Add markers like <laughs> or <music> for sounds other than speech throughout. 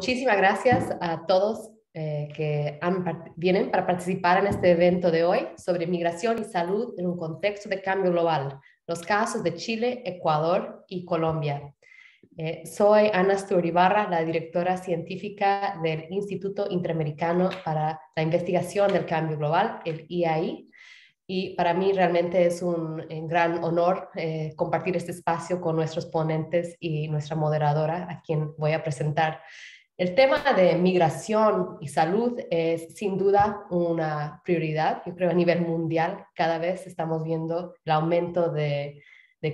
Muchísimas gracias a todos eh, que vienen para participar en este evento de hoy sobre migración y salud en un contexto de cambio global, los casos de Chile, Ecuador y Colombia. Eh, soy Ana Sturibarra, la directora científica del Instituto Interamericano para la Investigación del Cambio Global, el IAI, e y para mí realmente es un, gran honor eh, compartir este espacio con nuestros ponentes y nuestra moderadora, a quien voy a presentar el tema de migración y salud es sin duda una prioridad. Yo creo a nivel mundial cada vez estamos viendo el aumento de,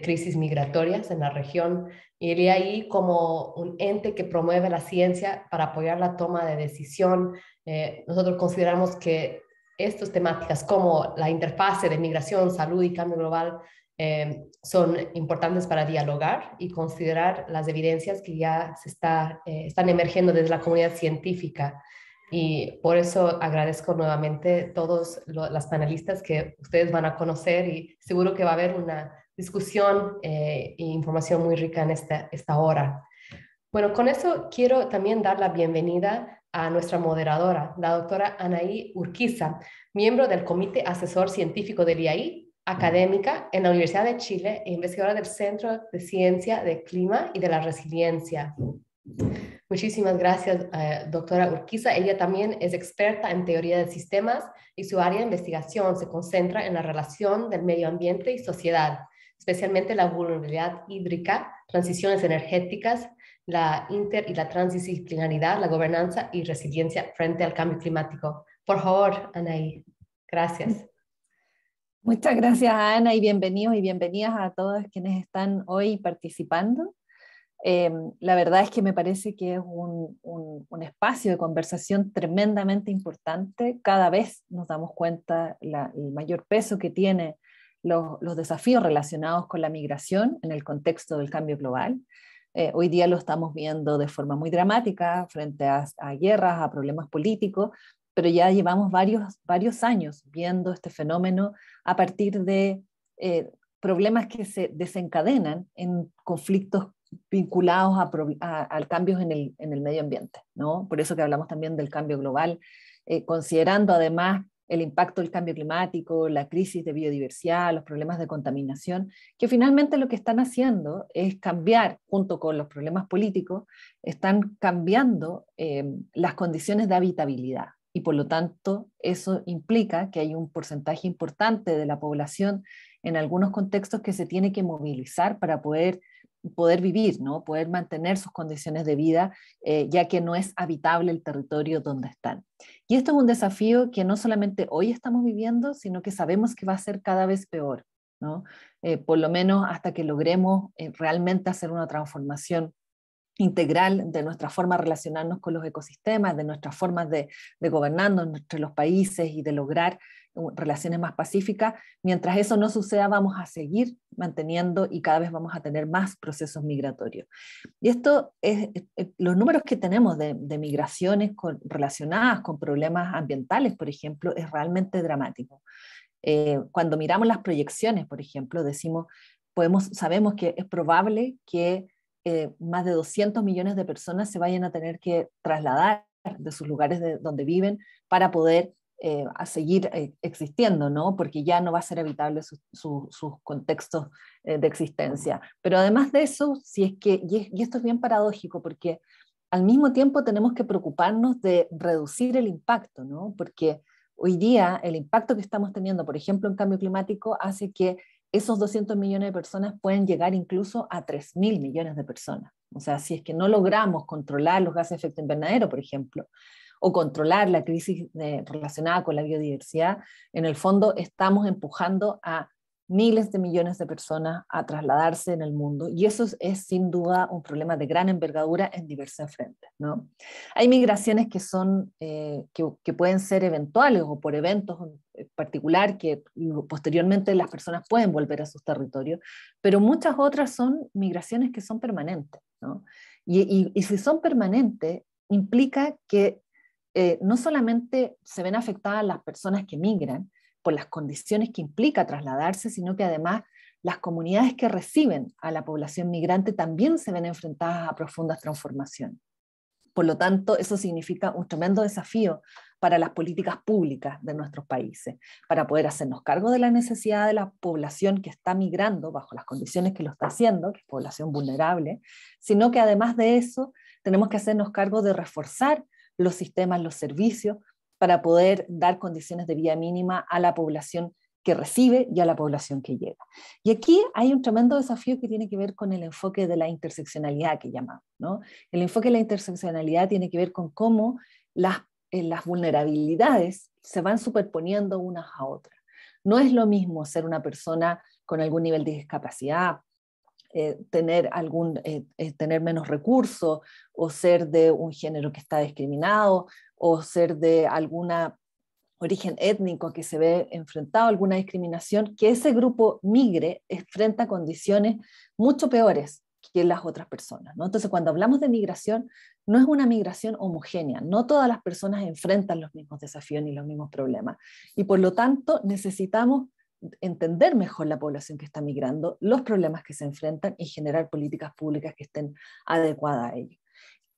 crisis migratorias en la región y el ahí como un ente que promueve la ciencia para apoyar la toma de decisión. Eh, nosotros consideramos que estas temáticas como la interfase de migración, salud y cambio global Em, son importantes para dialogar y considerar las evidencias que ya se está, eh, están emergiendo desde la comunidad científica. Y por eso agradezco nuevamente todos los, las panelistas que ustedes van a conocer y seguro que va a haber una discusión eh, e información muy rica en esta, esta hora. Bueno, con eso quiero también dar la bienvenida a nuestra moderadora, la doctora Anaí Urquiza, miembro del Comité Asesor Científico del IAI académica en la Universidad de Chile e investigadora del Centro de Ciencia de Clima y de la Resiliencia. Muchísimas gracias, eh, doctora Urquiza. Ella también es experta en teoría de sistemas y su área de investigación se concentra en la relación del medio ambiente y sociedad, especialmente la vulnerabilidad hídrica, transiciones energéticas, la inter y la transdisciplinaridad, la gobernanza y resiliencia frente al cambio climático. Por favor, Anaí. Gracias. Muchas gracias, Ana, y bienvenidos y bienvenidas a todos quienes están hoy participando. Em, la verdad es que me parece que es un, espacio de conversación tremendamente importante. Cada vez nos damos cuenta la, el mayor peso que tiene los, desafíos relacionados con la migración en el contexto del cambio global. Eh, hoy día lo estamos viendo de forma muy dramática frente a guerras, a problemas políticos, pero ya llevamos varios, varios años viendo este fenómeno a partir de eh, problemas que se desencadenan en conflictos vinculados a, cambios en el, en medio ambiente, Por eso que hablamos también del cambio global, eh, considerando además el impacto del cambio climático, la crisis de biodiversidad, los problemas de contaminación, que finalmente lo que están haciendo es cambiar, junto con los problemas políticos, están cambiando eh, las condiciones de habitabilidad y por lo tanto eso implica que hay un porcentaje importante de la población en algunos contextos que se tiene que movilizar para poder poder vivir, ¿no? poder mantener sus condiciones de vida, eh, ya que no es habitable el territorio donde están. Y esto es un desafío que no solamente hoy estamos viviendo, sino que sabemos que va a ser cada vez peor, ¿no? Eh, por lo menos hasta que logremos eh, realmente hacer una transformación integral de nuestra forma de relacionarnos con los ecosistemas, de nuestras formas de, de, gobernarnos entre los países y de lograr uh, relaciones más pacíficas. Mientras eso no suceda, vamos a seguir manteniendo y cada vez vamos a tener más procesos migratorios. Y esto es, los números que tenemos de, migraciones relacionadas con problemas ambientales, por ejemplo, es realmente dramático. Eh, cuando miramos las proyecciones, por ejemplo, decimos, podemos, sabemos que es probable que eh, más de 200 millones de personas se vayan a tener que trasladar de sus lugares de donde viven para poder eh, seguir eh, existiendo, ¿no? porque ya no va a ser habitable sus contextos de existencia. Pero además de eso, si es que, y, y, esto es bien paradójico, porque al mismo tiempo tenemos que preocuparnos de reducir el impacto, ¿no? porque hoy día el impacto que estamos teniendo, por ejemplo, en cambio climático, hace que esos 200 millones de personas pueden llegar incluso a 3.000 mil millones de personas. O sea, si es que no logramos controlar los gases de efecto invernadero, por ejemplo, o controlar la crisis eh, relacionada con la biodiversidad, en el fondo estamos empujando a miles de millones de personas a trasladarse en el mundo y eso es, sin duda un problema de gran envergadura en diversas frentes. ¿no? Hay migraciones que, son, eh, que, pueden ser eventuales o por eventos en eh, particular que posteriormente las personas pueden volver a sus territorios, pero muchas otras son migraciones que son permanentes. Y, si son permanentes, implica que eh, no solamente se ven afectadas las personas que migran, por las condiciones que implica trasladarse, sino que además las comunidades que reciben a la población migrante también se ven enfrentadas a profundas transformaciones. Por lo tanto, eso significa un tremendo desafío para las políticas públicas de nuestros países, para poder hacernos cargo de la necesidad de la población que está migrando bajo las condiciones que lo está haciendo, que es población vulnerable, sino que además de eso tenemos que hacernos cargo de reforzar los sistemas, los servicios para poder dar condiciones de vida mínima a la población que recibe y a la población que llega. Y aquí hay un tremendo desafío que tiene que ver con el enfoque de la interseccionalidad que llamamos. El enfoque de la interseccionalidad tiene que ver con cómo eh, las, vulnerabilidades se van superponiendo unas a otras. No es lo mismo ser una persona con algún nivel de discapacidad, eh, tener, algún, eh, tener menos recursos o ser de un género que está discriminado o ser de algún origen étnico que se ve enfrentado a alguna discriminación, que ese grupo migre enfrenta condiciones mucho peores que las otras personas. ¿no? Entonces, cuando hablamos de migración, no es una migración homogénea, no todas las personas enfrentan los mismos desafíos ni los mismos problemas. Y por lo tanto, necesitamos entender mejor la población que está migrando, los problemas que se enfrentan y generar políticas públicas que estén adecuadas a ello.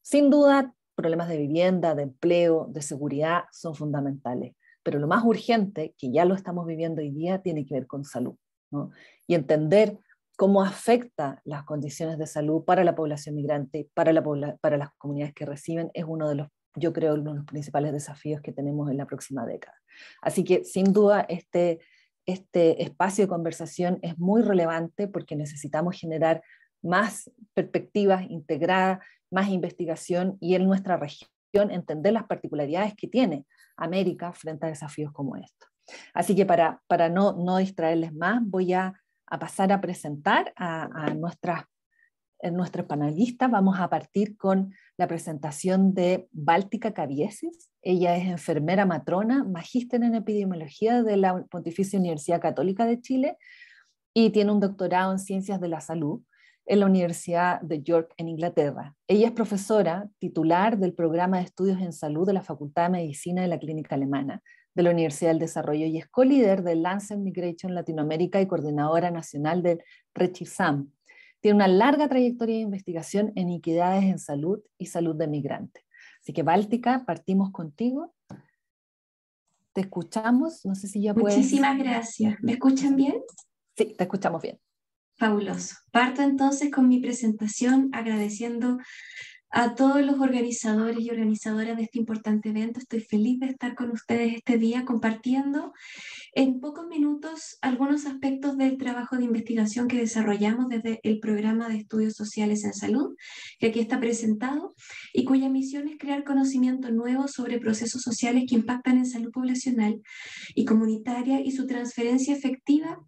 Sin duda, problemas de vivienda, de empleo, de seguridad son fundamentales. Pero lo más urgente, que ya lo estamos viviendo hoy día, tiene que ver con salud. Y entender cómo afecta las condiciones de salud para la población migrante, para, para las comunidades que reciben, es uno de los, yo creo, uno de los principales desafíos que tenemos en la próxima década. Así que, sin duda, este, este espacio de conversación es muy relevante porque necesitamos generar más perspectivas integradas, más investigación y en nuestra región entender las particularidades que tiene América frente a desafíos como estos. Así que para, para no, no distraerles más, voy a, a pasar a presentar a, nuestras nuestros panelistas. Vamos a partir con la presentación de Báltica Cavieses. Ella es enfermera matrona, magíster en epidemiología de la Pontificia Universidad Católica de Chile y tiene un doctorado en ciencias de la salud en la Universidad de York, en Inglaterra. Ella es profesora titular del programa de estudios en salud de la Facultad de Medicina de la Clínica Alemana de la Universidad del Desarrollo y es co-líder del Lancet Migration Latinoamérica y coordinadora nacional del RECHISAM. Tiene una larga trayectoria de investigación en iniquidades en salud y salud de migrantes. Así que, Báltica, partimos contigo. Te escuchamos. No sé si ya puedes. Muchísimas gracias. ¿Me escuchan bien? Sí, te escuchamos bien. Fabuloso. Parto entonces con mi presentación agradeciendo a todos los organizadores y organizadoras de este importante evento. Estoy feliz de estar con ustedes este día compartiendo en pocos minutos algunos aspectos del trabajo de investigación que desarrollamos desde el programa de estudios sociales en salud, que aquí está presentado y cuya misión es crear conocimiento nuevo sobre procesos sociales que impactan en salud poblacional y comunitaria y su transferencia efectiva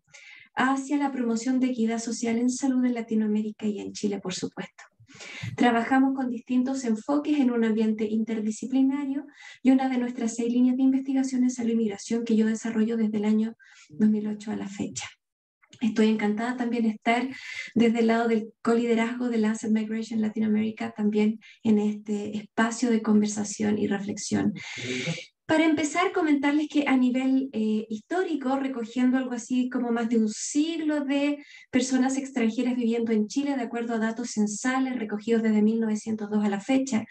hacia la promoción de equidad social en salud en Latinoamérica y en Chile, por supuesto. Trabajamos con distintos enfoques en un ambiente interdisciplinario y una de nuestras seis líneas de investigación es la inmigración que yo desarrollo desde el año 2008 a la fecha. Estoy encantada también estar desde el lado del coliderazgo de la Asset Migration Latinoamérica también en este espacio de conversación y reflexión. Para empezar, comentarles que a nivel eh, histórico, recogiendo algo así como más de un siglo de personas extranjeras viviendo en Chile, de acuerdo a datos censales recogidos desde 1902 a la fecha,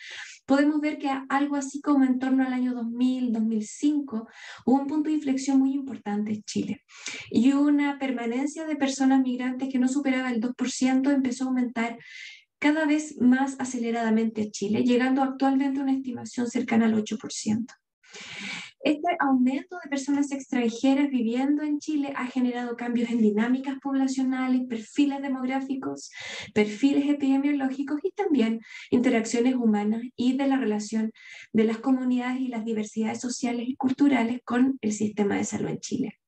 podemos ver que algo así como en torno al año 2000-2005 hubo un punto de inflexión muy importante en Chile y una permanencia de personas migrantes que no superaba el 2% empezó a aumentar cada vez más aceleradamente en Chile, llegando actualmente a una estimación cercana al 8%. Este aumento de personas extranjeras viviendo en Chile ha generado cambios en dinámicas poblacionales, perfiles demográficos, perfiles epidemiológicos y también interacciones humanas y de la relación de las comunidades y las diversidades sociales y culturales con el sistema de salud en Chile.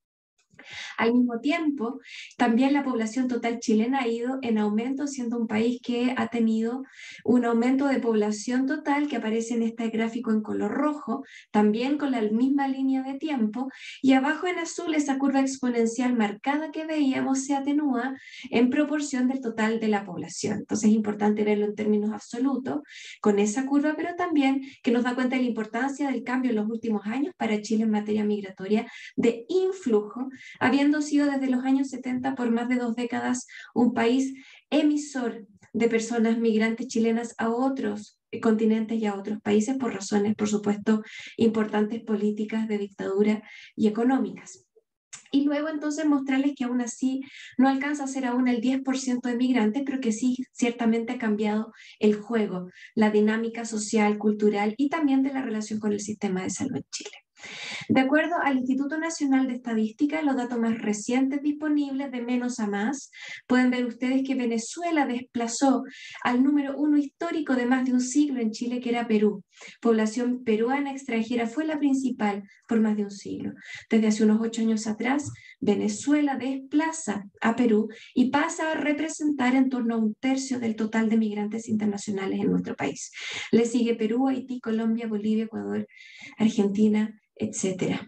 Al mismo tiempo, también la población total chilena ha ido en aumento, siendo un país que ha tenido un aumento de población total que aparece en este gráfico en color rojo, también con la misma línea de tiempo, y abajo en azul esa curva exponencial marcada que veíamos se atenúa en proporción del total de la población. Entonces es importante verlo en términos absolutos con esa curva, pero también que nos da cuenta de la importancia del cambio en los últimos años para Chile en materia migratoria de influjo habiendo sido desde los años 70 por más de dos décadas un país emisor de personas migrantes chilenas a otros continentes y a otros países por razones, por supuesto, importantes políticas de dictadura y económicas. Y luego entonces mostrarles que aún así no alcanza a ser aún el 10% de migrantes, pero que sí ciertamente ha cambiado el juego, la dinámica social, cultural y también de la relación con el sistema de salud en Chile. De acuerdo al Instituto Nacional de Estadística, los datos más recientes disponibles de menos a más, pueden ver ustedes que Venezuela desplazó al número uno histórico de más de un siglo en Chile, que era Perú población peruana extranjera fue la principal por más de un siglo. Desde hace unos ocho años atrás, Venezuela desplaza a Perú y pasa a representar en torno a un tercio del total de migrantes internacionales en nuestro país. Le sigue Perú, Haití, Colombia, Bolivia, Ecuador, Argentina, etc.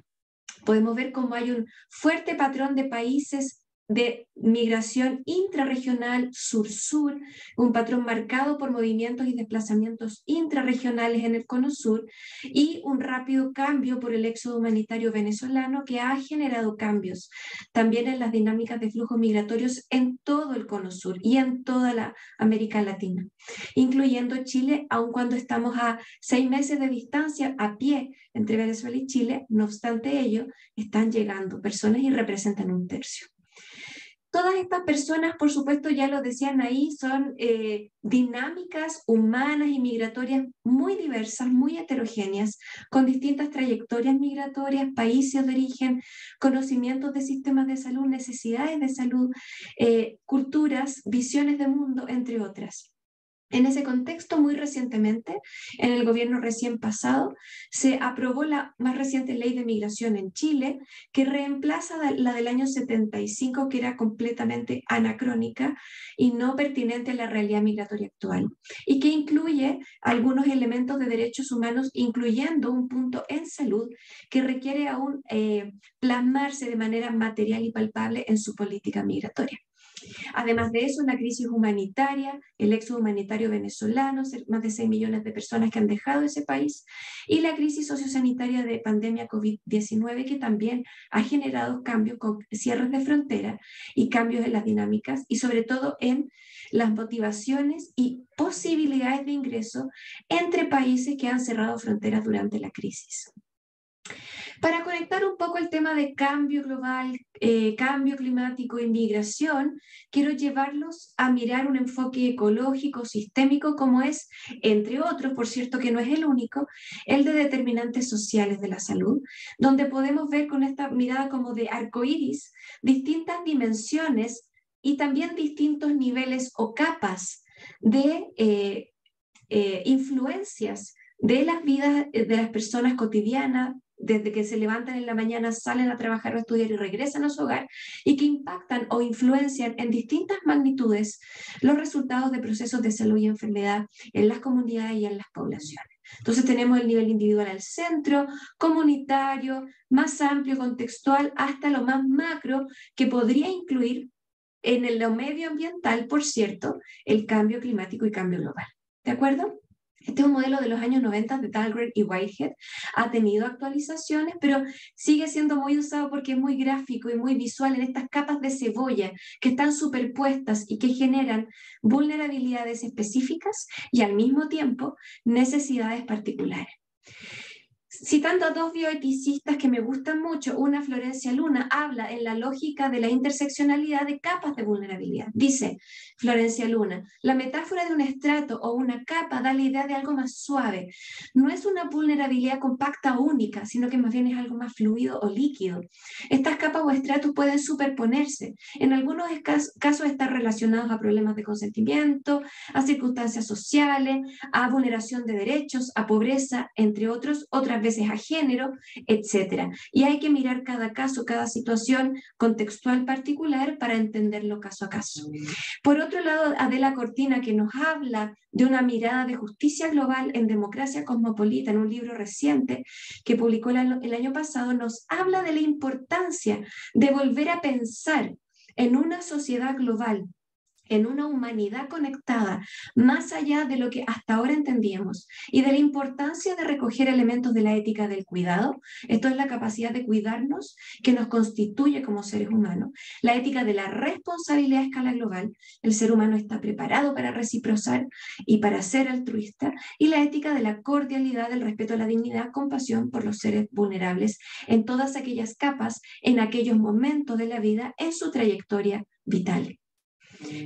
podemos ver cómo hay un fuerte patrón de países de migración intrarregional sur-sur, un patrón marcado por movimientos y desplazamientos intrarregionales en el cono sur y un rápido cambio por el éxodo humanitario venezolano que ha generado cambios también en las dinámicas de flujos migratorios en todo el cono sur y en toda la América Latina, incluyendo Chile, aun cuando estamos a seis meses de distancia a pie entre Venezuela y Chile, no obstante ello, están llegando personas y representan un tercio. Todas estas personas, por supuesto, ya lo decían ahí, son eh, dinámicas humanas y migratorias muy diversas, muy heterogéneas, con distintas trayectorias migratorias, países de origen, conocimientos de sistemas de salud, necesidades de salud, eh, culturas, visiones de mundo, entre otras. En ese contexto, muy recientemente, en el gobierno recién pasado, se aprobó la más reciente ley de migración en Chile, que reemplaza la del año 75, que era completamente anacrónica y no pertinente a la realidad migratoria actual, y que incluye algunos elementos de derechos humanos, incluyendo un punto en salud que requiere aún eh, plasmarse de manera material y palpable en su política migratoria. Además de eso, una crisis humanitaria, el éxodo humanitario venezolano, más de 6 millones de personas que han dejado ese país, y la crisis sociosanitaria de pandemia COVID-19 que también ha generado cambios con cierres de frontera y cambios en las dinámicas y sobre todo en las motivaciones y posibilidades de ingreso entre países que han cerrado fronteras durante la crisis. Para conectar un poco el tema de cambio global, eh, cambio climático e migración, quiero llevarlos a mirar un enfoque ecológico, sistémico, como es, entre otros, por cierto que no es el único, el de determinantes sociales de la salud, donde podemos ver con esta mirada como de arco iris distintas dimensiones y también distintos niveles o capas de eh, eh, influencias de las vidas de las personas cotidianas, desde que se levantan en la mañana, salen a trabajar o estudiar y regresan a su hogar y que impactan o influencian en distintas magnitudes los resultados de procesos de salud y enfermedad en las comunidades y en las poblaciones. Entonces tenemos el nivel individual al centro, comunitario, más amplio, contextual, hasta lo más macro, que podría incluir en el lo medioambiental, por cierto, el cambio climático y cambio global. ¿De acuerdo? Este es un modelo de los años 90 de Dahlgren y Whitehead. Ha tenido actualizaciones, pero sigue siendo muy usado porque es muy gráfico y muy visual en estas capas de cebolla que están superpuestas y que generan vulnerabilidades específicas y al mismo tiempo necesidades particulares. Citando a dos bioeticistas que me gustan mucho, una Florencia Luna habla en la lógica de la interseccionalidad de capas de vulnerabilidad. Dice Florencia Luna, la metáfora de un estrato o una capa da la idea de algo más suave. No es una vulnerabilidad compacta o única, sino que más bien es algo más fluido o líquido. Estas capas o estratos pueden superponerse. En algunos casos están relacionados a problemas de consentimiento, a circunstancias sociales, a vulneración de derechos, a pobreza, entre otros, otras veces a género, etcétera. Y hay que mirar cada caso, cada situación contextual particular para entenderlo caso a caso. Por otro lado, Adela Cortina, que nos habla de una mirada de justicia global en democracia cosmopolita, en un libro reciente que publicó el año pasado, nos habla de la importancia de volver a pensar en una sociedad global en una humanidad conectada, más allá de lo que hasta ahora entendíamos, y de la importancia de recoger elementos de la ética del cuidado. Esto es la capacidad de cuidarnos que nos constituye como seres humanos, la ética de la responsabilidad a escala global, el ser humano está preparado para reciprocar y para ser altruista, y la ética de la cordialidad, el respeto a la dignidad, compasión por los seres vulnerables en todas aquellas capas, en aquellos momentos de la vida, en su trayectoria vital.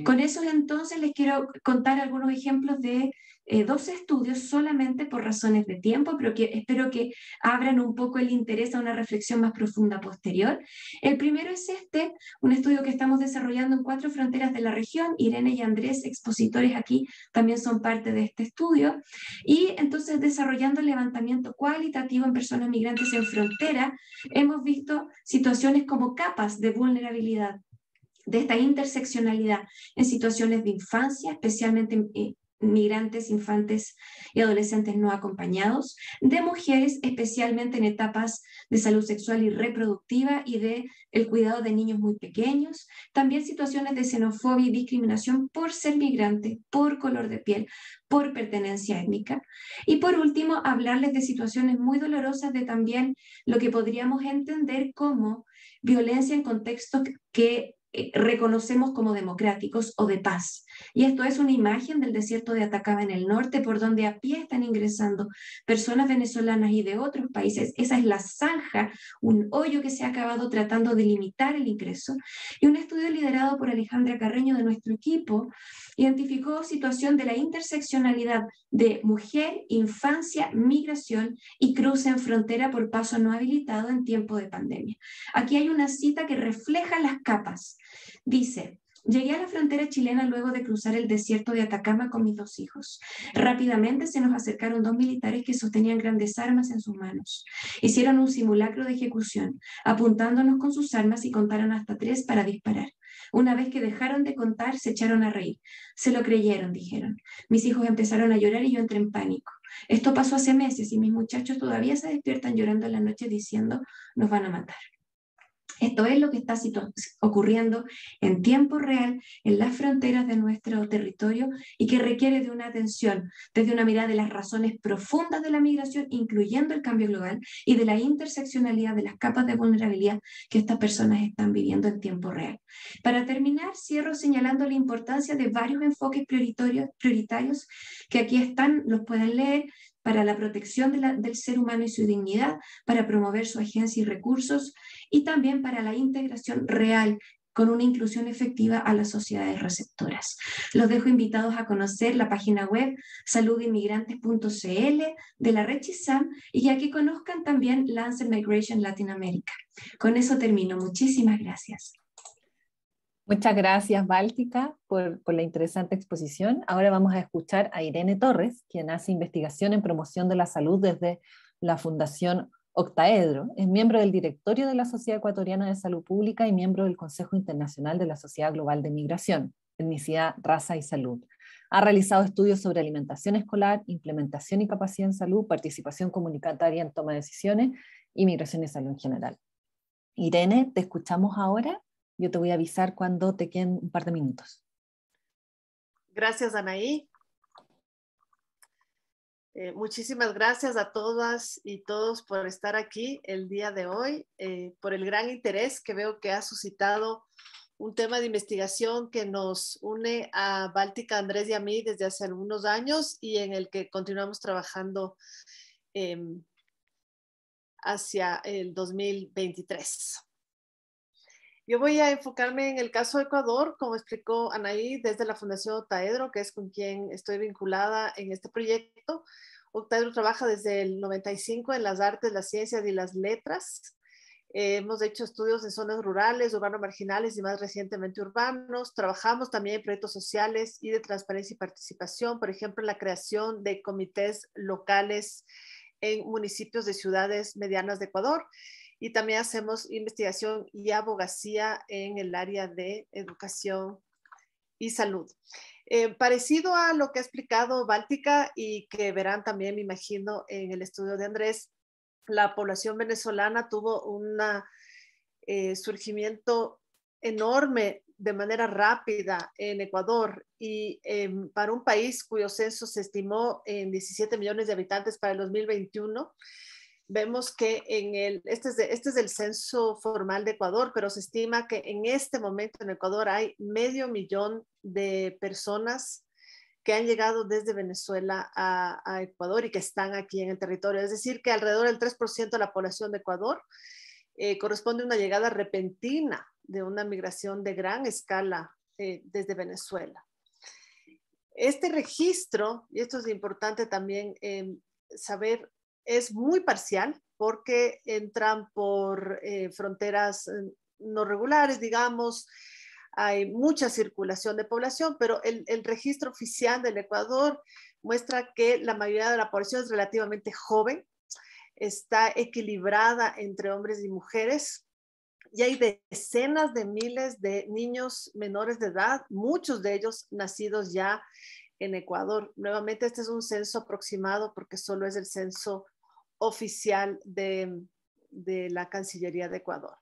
Con eso entonces les quiero contar algunos ejemplos de eh, dos estudios solamente por razones de tiempo, pero que espero que abran un poco el interés a una reflexión más profunda posterior. El primero es este, un estudio que estamos desarrollando en cuatro fronteras de la región. Irene y Andrés, expositores aquí, también son parte de este estudio. Y entonces desarrollando el levantamiento cualitativo en personas migrantes en frontera, hemos visto situaciones como capas de vulnerabilidad de esta interseccionalidad en situaciones de infancia, especialmente eh, migrantes, infantes y adolescentes no acompañados, de mujeres, especialmente en etapas de salud sexual y reproductiva y de el cuidado de niños muy pequeños, también situaciones de xenofobia y discriminación por ser migrante, por color de piel, por pertenencia étnica. Y por último, hablarles de situaciones muy dolorosas de también lo que podríamos entender como violencia en contextos que eh, reconocemos como democráticos o de paz. Y esto es una imagen del desierto de Atacaba en el norte, por donde a pie están ingresando personas venezolanas y de otros países. Esa es la zanja, un hoyo que se ha acabado tratando de limitar el ingreso. Y un estudio liderado por Alejandra Carreño de nuestro equipo identificó situación de la interseccionalidad de mujer, infancia, migración y cruce en frontera por paso no habilitado en tiempo de pandemia. Aquí hay una cita que refleja las capas. Dice, Llegué a la frontera chilena luego de cruzar el desierto de Atacama con mis dos hijos. Rápidamente se nos acercaron dos militares que sostenían grandes armas en sus manos. Hicieron un simulacro de ejecución, apuntándonos con sus armas y contaron hasta tres para disparar. Una vez que dejaron de contar, se echaron a reír. Se lo creyeron, dijeron. Mis hijos empezaron a llorar y yo entré en pánico. Esto pasó hace meses y mis muchachos todavía se despiertan llorando en la noche diciendo, nos van a matar. Esto es lo que está ocurriendo en tiempo real en las fronteras de nuestro territorio y que requiere de una atención desde una mirada de las razones profundas de la migración, incluyendo el cambio global y de la interseccionalidad de las capas de vulnerabilidad que estas personas están viviendo en tiempo real. Para terminar, cierro señalando la importancia de varios enfoques prioritarios que aquí están, los pueden leer, para la protección del ser humano y su dignidad, para promover su agencia y recursos, y también para la integración real con una inclusión efectiva a las sociedades receptoras. Los dejo invitados a conocer la página web saludinmigrantes.cl de la red y a que conozcan también Lancet Migration America. Con eso termino. Muchísimas gracias. Muchas gracias, Báltica, por, la interesante exposición. Ahora vamos a escuchar a Irene Torres, quien hace investigación en promoción de la salud desde la Fundación Octaedro. Es miembro del directorio de la Sociedad Ecuatoriana de Salud Pública y miembro del Consejo Internacional de la Sociedad Global de Migración, Etnicidad, Raza y Salud. Ha realizado estudios sobre alimentación escolar, implementación y capacidad en salud, participación comunicataria en toma de decisiones y migración y salud en general. Irene, te escuchamos ahora yo te voy a avisar cuando te queden un par de minutos. Gracias, Anaí. Eh, muchísimas gracias a todas y todos por estar aquí el día de hoy, eh, por el gran interés que veo que ha suscitado un tema de investigación que nos une a Báltica Andrés y a mí desde hace algunos años y en el que continuamos trabajando em, hacia el 2023. Yo voy a enfocarme en el caso de Ecuador, como explicó Anaí, desde la Fundación Otaedro, que es con quien estoy vinculada en este proyecto. Otaedro trabaja desde el 95 en las artes, las ciencias y las letras. Eh, hemos hecho estudios en zonas rurales, urbanos marginales y más recientemente urbanos. Trabajamos también en proyectos sociales y de transparencia y participación, por ejemplo, en la creación de comités locales en municipios de ciudades medianas de Ecuador y también hacemos investigación y abogacía en el área de educación y salud. Eh, parecido a lo que ha explicado Báltica y que verán también, me imagino, en el estudio de Andrés, la población venezolana tuvo un eh, surgimiento enorme de manera rápida en Ecuador y em, para un país cuyo censo se estimó en 17 millones de habitantes para el 2021 vemos que en el, este es, este es el censo formal de Ecuador, pero se estima que en este momento en Ecuador hay medio millón de personas que han llegado desde Venezuela a, Ecuador y que están aquí en el territorio. Es decir, que alrededor del 3% de la población de Ecuador eh, corresponde a una llegada repentina de una migración de gran escala eh, desde Venezuela. Este registro, y esto es importante también eh, saber es muy parcial porque entran por eh, fronteras eh, no regulares, digamos, hay mucha circulación de población, pero el, el, registro oficial del Ecuador muestra que la mayoría de la población es relativamente joven, está equilibrada entre hombres y mujeres. Y hay decenas de miles de niños menores de edad, muchos de ellos nacidos ya en Ecuador. Nuevamente, este es un censo aproximado porque solo es el censo oficial de, la Cancillería de Ecuador.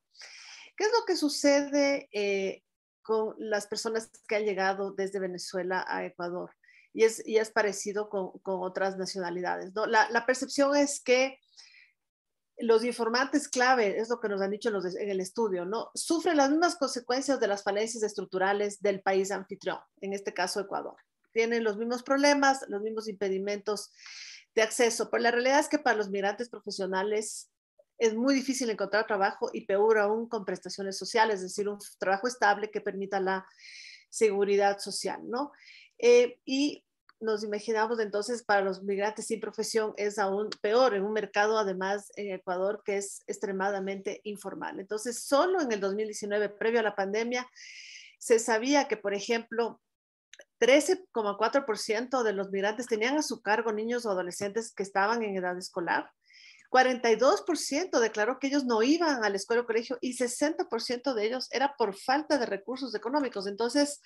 ¿Qué es lo que sucede eh, con las personas que han llegado desde Venezuela a Ecuador? Y es, y es parecido con, otras nacionalidades. ¿no? La, percepción es que los informantes clave, es lo que nos han dicho en el estudio, ¿no? sufren las mismas consecuencias de las falencias estructurales del país anfitrión, en este caso Ecuador tienen los mismos problemas, los mismos impedimentos de acceso, pero la realidad es que para los migrantes profesionales es muy difícil encontrar trabajo y peor aún con prestaciones sociales, es decir, un trabajo estable que permita la seguridad social, ¿no? Eh, y nos imaginamos entonces para los migrantes sin profesión es aún peor en un mercado además en Ecuador que es extremadamente informal. Entonces, solo en el 2019, previo a la pandemia, se sabía que, por ejemplo, 13,4% de los migrantes tenían a su cargo niños o adolescentes que estaban en edad escolar. 42% declaró que ellos no iban a la escuela o colegio y 60% de ellos era por falta de recursos económicos. Entonces,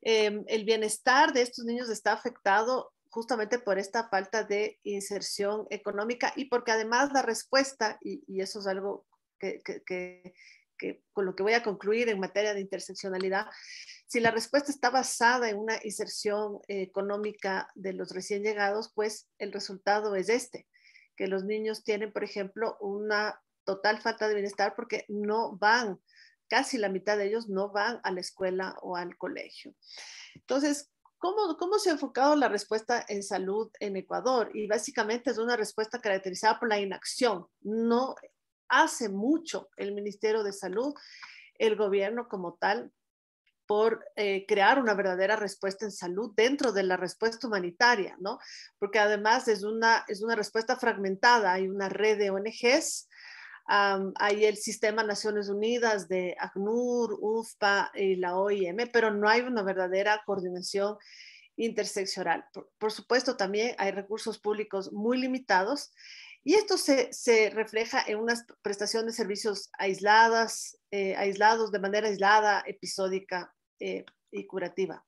em, el bienestar de estos niños está afectado justamente por esta falta de inserción económica y porque además la respuesta, y, eso es algo que, que, con lo que voy a concluir en materia de interseccionalidad, si la respuesta está basada en una inserción eh, económica de los recién llegados, pues el resultado es este, que los niños tienen, por ejemplo, una total falta de bienestar porque no van, casi la mitad de ellos no van a la escuela o al colegio. Entonces, ¿Cómo, ¿cómo, se ha enfocado la respuesta en salud en Ecuador? Y básicamente es una respuesta caracterizada por la inacción. No hace mucho el Ministerio de Salud, el gobierno como tal, por eh, crear una verdadera respuesta en salud dentro de la respuesta humanitaria, ¿no? Porque además es una, es una respuesta fragmentada, hay una red de ONGs, hay el sistema Naciones Unidas de ACNUR, UFPA y la OIM, pero no hay una verdadera coordinación interseccional. por supuesto, también hay recursos públicos muy limitados y esto se, refleja en una prestación de servicios aisladas, eh, aislados de manera aislada, episódica eh, y curativa.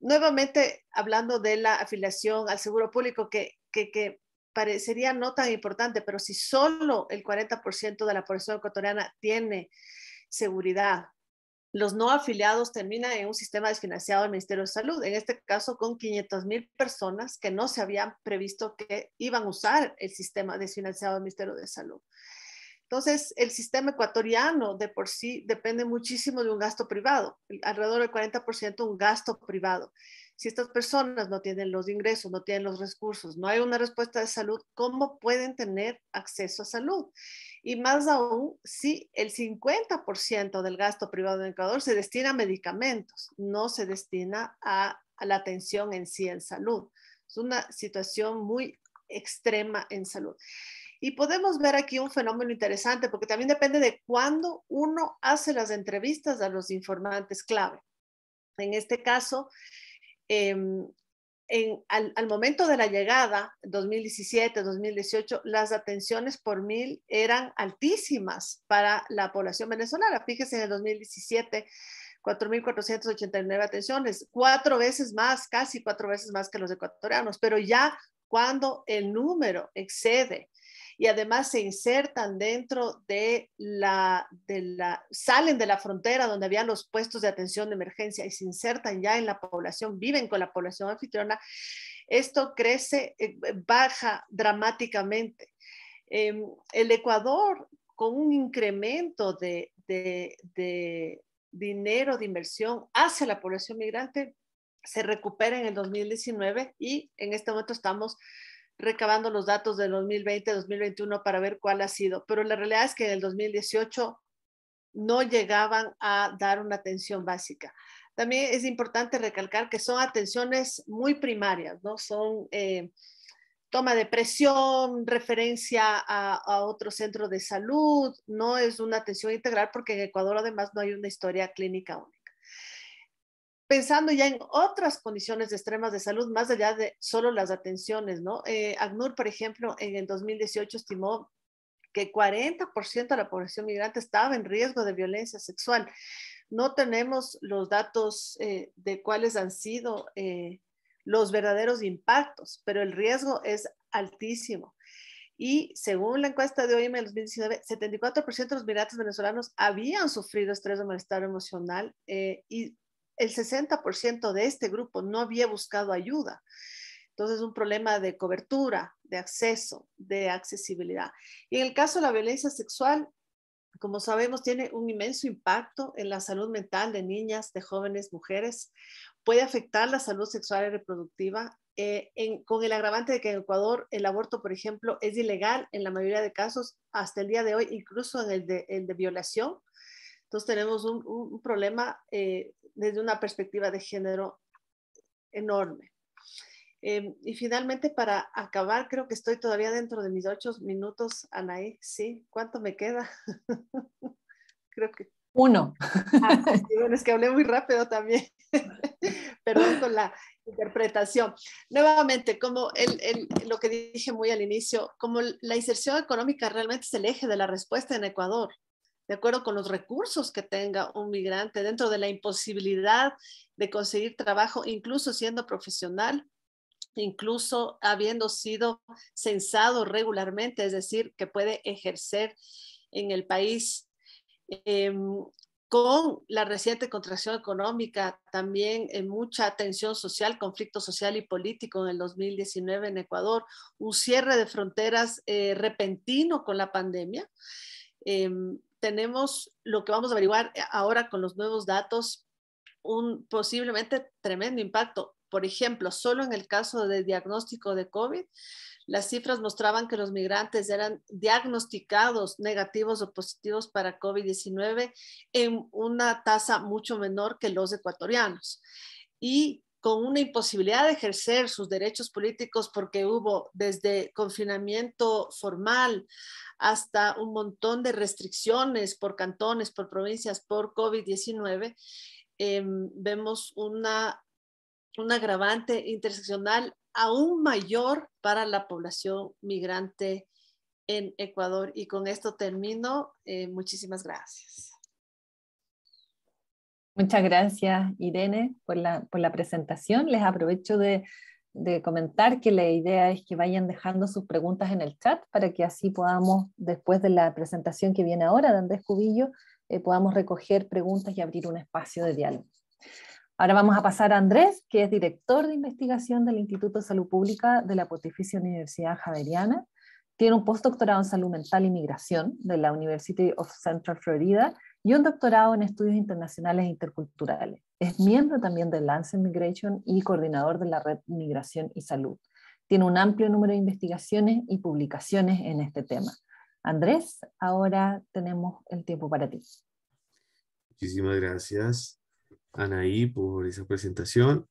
Nuevamente, hablando de la afiliación al seguro público, que, que parecería no tan importante, pero si solo el 40% de la población ecuatoriana tiene seguridad los no afiliados terminan en un sistema desfinanciado del Ministerio de Salud, en este caso con 500 mil personas que no se habían previsto que iban a usar el sistema desfinanciado del Ministerio de Salud. Entonces, el sistema ecuatoriano de por sí depende muchísimo de un gasto privado, alrededor del 40% un gasto privado. Si estas personas no tienen los ingresos, no tienen los recursos, no hay una respuesta de salud, ¿cómo pueden tener acceso a salud? y más aún si el 50% del gasto privado del Ecuador se destina a medicamentos, no se destina a, la atención en sí en salud. Es una situación muy extrema en salud. Y podemos ver aquí un fenómeno interesante porque también depende de cuándo uno hace las entrevistas a los informantes clave. En este caso, eh, al, al, momento de la llegada, 2017, 2018, las atenciones por mil eran altísimas para la población venezolana. Fíjese, en el 2017, 4.489 atenciones, cuatro veces más, casi cuatro veces más que los ecuatorianos, pero ya cuando el número excede y además se insertan dentro de la, de la, salen de la frontera donde habían los puestos de atención de emergencia y se insertan ya en la población, viven con la población anfitriona, esto crece, eh, baja dramáticamente. Em, el Ecuador, con un incremento de, de dinero de inversión hacia la población migrante, se recupera en el 2019 y en este momento estamos recabando los datos del 2020, 2021 para ver cuál ha sido, pero la realidad es que en el 2018 no llegaban a dar una atención básica. También es importante recalcar que son atenciones muy primarias, ¿no? Son eh, toma de presión, referencia a, a, otro centro de salud, no es una atención integral porque en Ecuador además no hay una historia clínica única pensando ya en otras condiciones extremas de salud, más allá de solo las atenciones, ¿no? Eh, ACNUR, por ejemplo, en el 2018 estimó que 40% de la población migrante estaba en riesgo de violencia sexual. No tenemos los datos eh, de cuáles han sido eh, los verdaderos impactos, pero el riesgo es altísimo. Y según la encuesta de OIM en 2019, 74% de los migrantes venezolanos habían sufrido estrés de malestar emocional eh, y el 60% de este grupo no había buscado ayuda. Entonces, un problema de cobertura, de acceso, de accesibilidad. Y en el caso de la violencia sexual, como sabemos, tiene un inmenso impacto en la salud mental de niñas, de jóvenes, mujeres. Puede afectar la salud sexual y reproductiva, eh, con el agravante de que en Ecuador el aborto, por ejemplo, es ilegal en la mayoría de casos hasta el día de hoy, incluso en el de violación. Entonces tenemos un, problema eh, desde una perspectiva de género enorme. Eh, y finalmente, para acabar, creo que estoy todavía dentro de mis ocho minutos, Anaí. Sí, ¿cuánto me queda? <laughs> creo que. Uno. Ah, es que hablé muy rápido también. <laughs> Perdón con la interpretación. Nuevamente, como lo que dije muy al inicio, como la inserción económica realmente es el eje de la respuesta en Ecuador, de acuerdo con los recursos que tenga un migrante, dentro de la imposibilidad de conseguir trabajo, incluso siendo profesional, incluso habiendo sido censado regularmente, es decir, que puede ejercer en el país. Em, con la reciente contracción económica, también en mucha tensión social, conflicto social y político en el 2019 en Ecuador, un cierre de fronteras eh, repentino con la pandemia. Em, tenemos lo que vamos a averiguar eh, ahora con los nuevos datos, un posiblemente tremendo impacto. Por ejemplo, solo en el caso de diagnóstico de COVID, las cifras mostraban que los migrantes eran diagnosticados negativos o positivos para COVID-19 en una tasa mucho menor que los ecuatorianos. Y con una imposibilidad de ejercer sus derechos políticos porque hubo desde confinamiento formal hasta un montón de restricciones por cantones, por provincias, por COVID-19, em, vemos una, un agravante interseccional aún mayor para la población migrante en Ecuador. Y con esto termino. Eh, muchísimas gracias. Muchas gracias, Irene, por la, presentación. Les aprovecho de, comentar que la idea es que vayan dejando sus preguntas en el chat para que así podamos, después de la presentación que viene ahora de Andrés Cubillo, eh, podamos recoger preguntas y abrir un espacio de diálogo. Ahora vamos a pasar a Andrés, que es director de investigación del Instituto de Salud Pública de la Pontificia Universidad Javeriana. Tiene un postdoctorado en salud mental y migración de la University of Central Florida y un doctorado en estudios internacionales e interculturales. Es miembro también de Lancet Migration y coordinador de la red Migración y Salud. Tiene un amplio número de investigaciones y publicaciones en este tema. Andrés, ahora tenemos el tiempo para ti. Muchísimas gracias, Anaí, por esa presentación.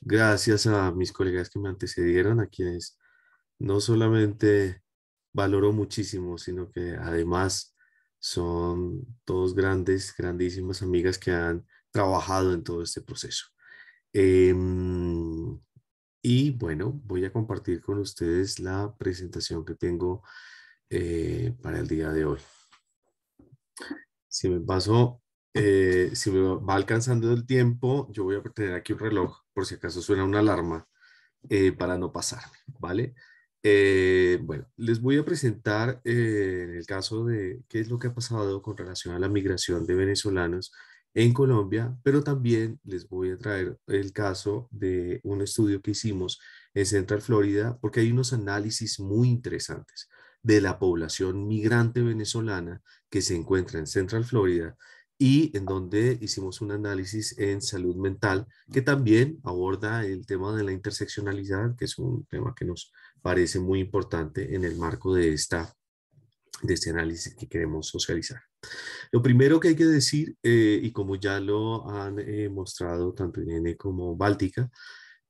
Gracias a mis colegas que me antecedieron, a quienes no solamente valoro muchísimo, sino que además son dos grandes, grandísimas amigas que han trabajado en todo este proceso. Em, y bueno, voy a compartir con ustedes la presentación que tengo eh, para el día de hoy. Si me paso, eh, si me va alcanzando el tiempo, yo voy a tener aquí un reloj por si acaso suena una alarma eh, para no pasarme, ¿vale? Eh, bueno, les voy a presentar eh, el caso de qué es lo que ha pasado con relación a la migración de venezolanos en Colombia, pero también les voy a traer el caso de un estudio que hicimos en Central Florida, porque hay unos análisis muy interesantes de la población migrante venezolana que se encuentra en Central Florida y en donde hicimos un análisis en salud mental que también aborda el tema de la interseccionalidad, que es un tema que nos parece muy importante en el marco de, esta, de este análisis que queremos socializar. Lo primero que hay que decir, eh, y como ya lo han eh, mostrado tanto INE como Báltica,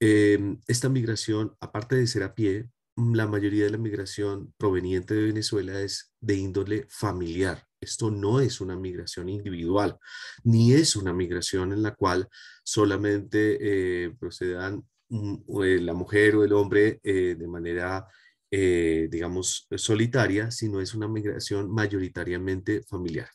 eh, esta migración, aparte de ser a pie, mm, la mayoría de la migración proveniente de Venezuela es de índole familiar. Esto no es una migración individual, ni es una migración en la cual solamente eh, procedan eh, la mujer o el hombre eh, de manera, eh, digamos, solitaria, sino es una migración mayoritariamente familiar.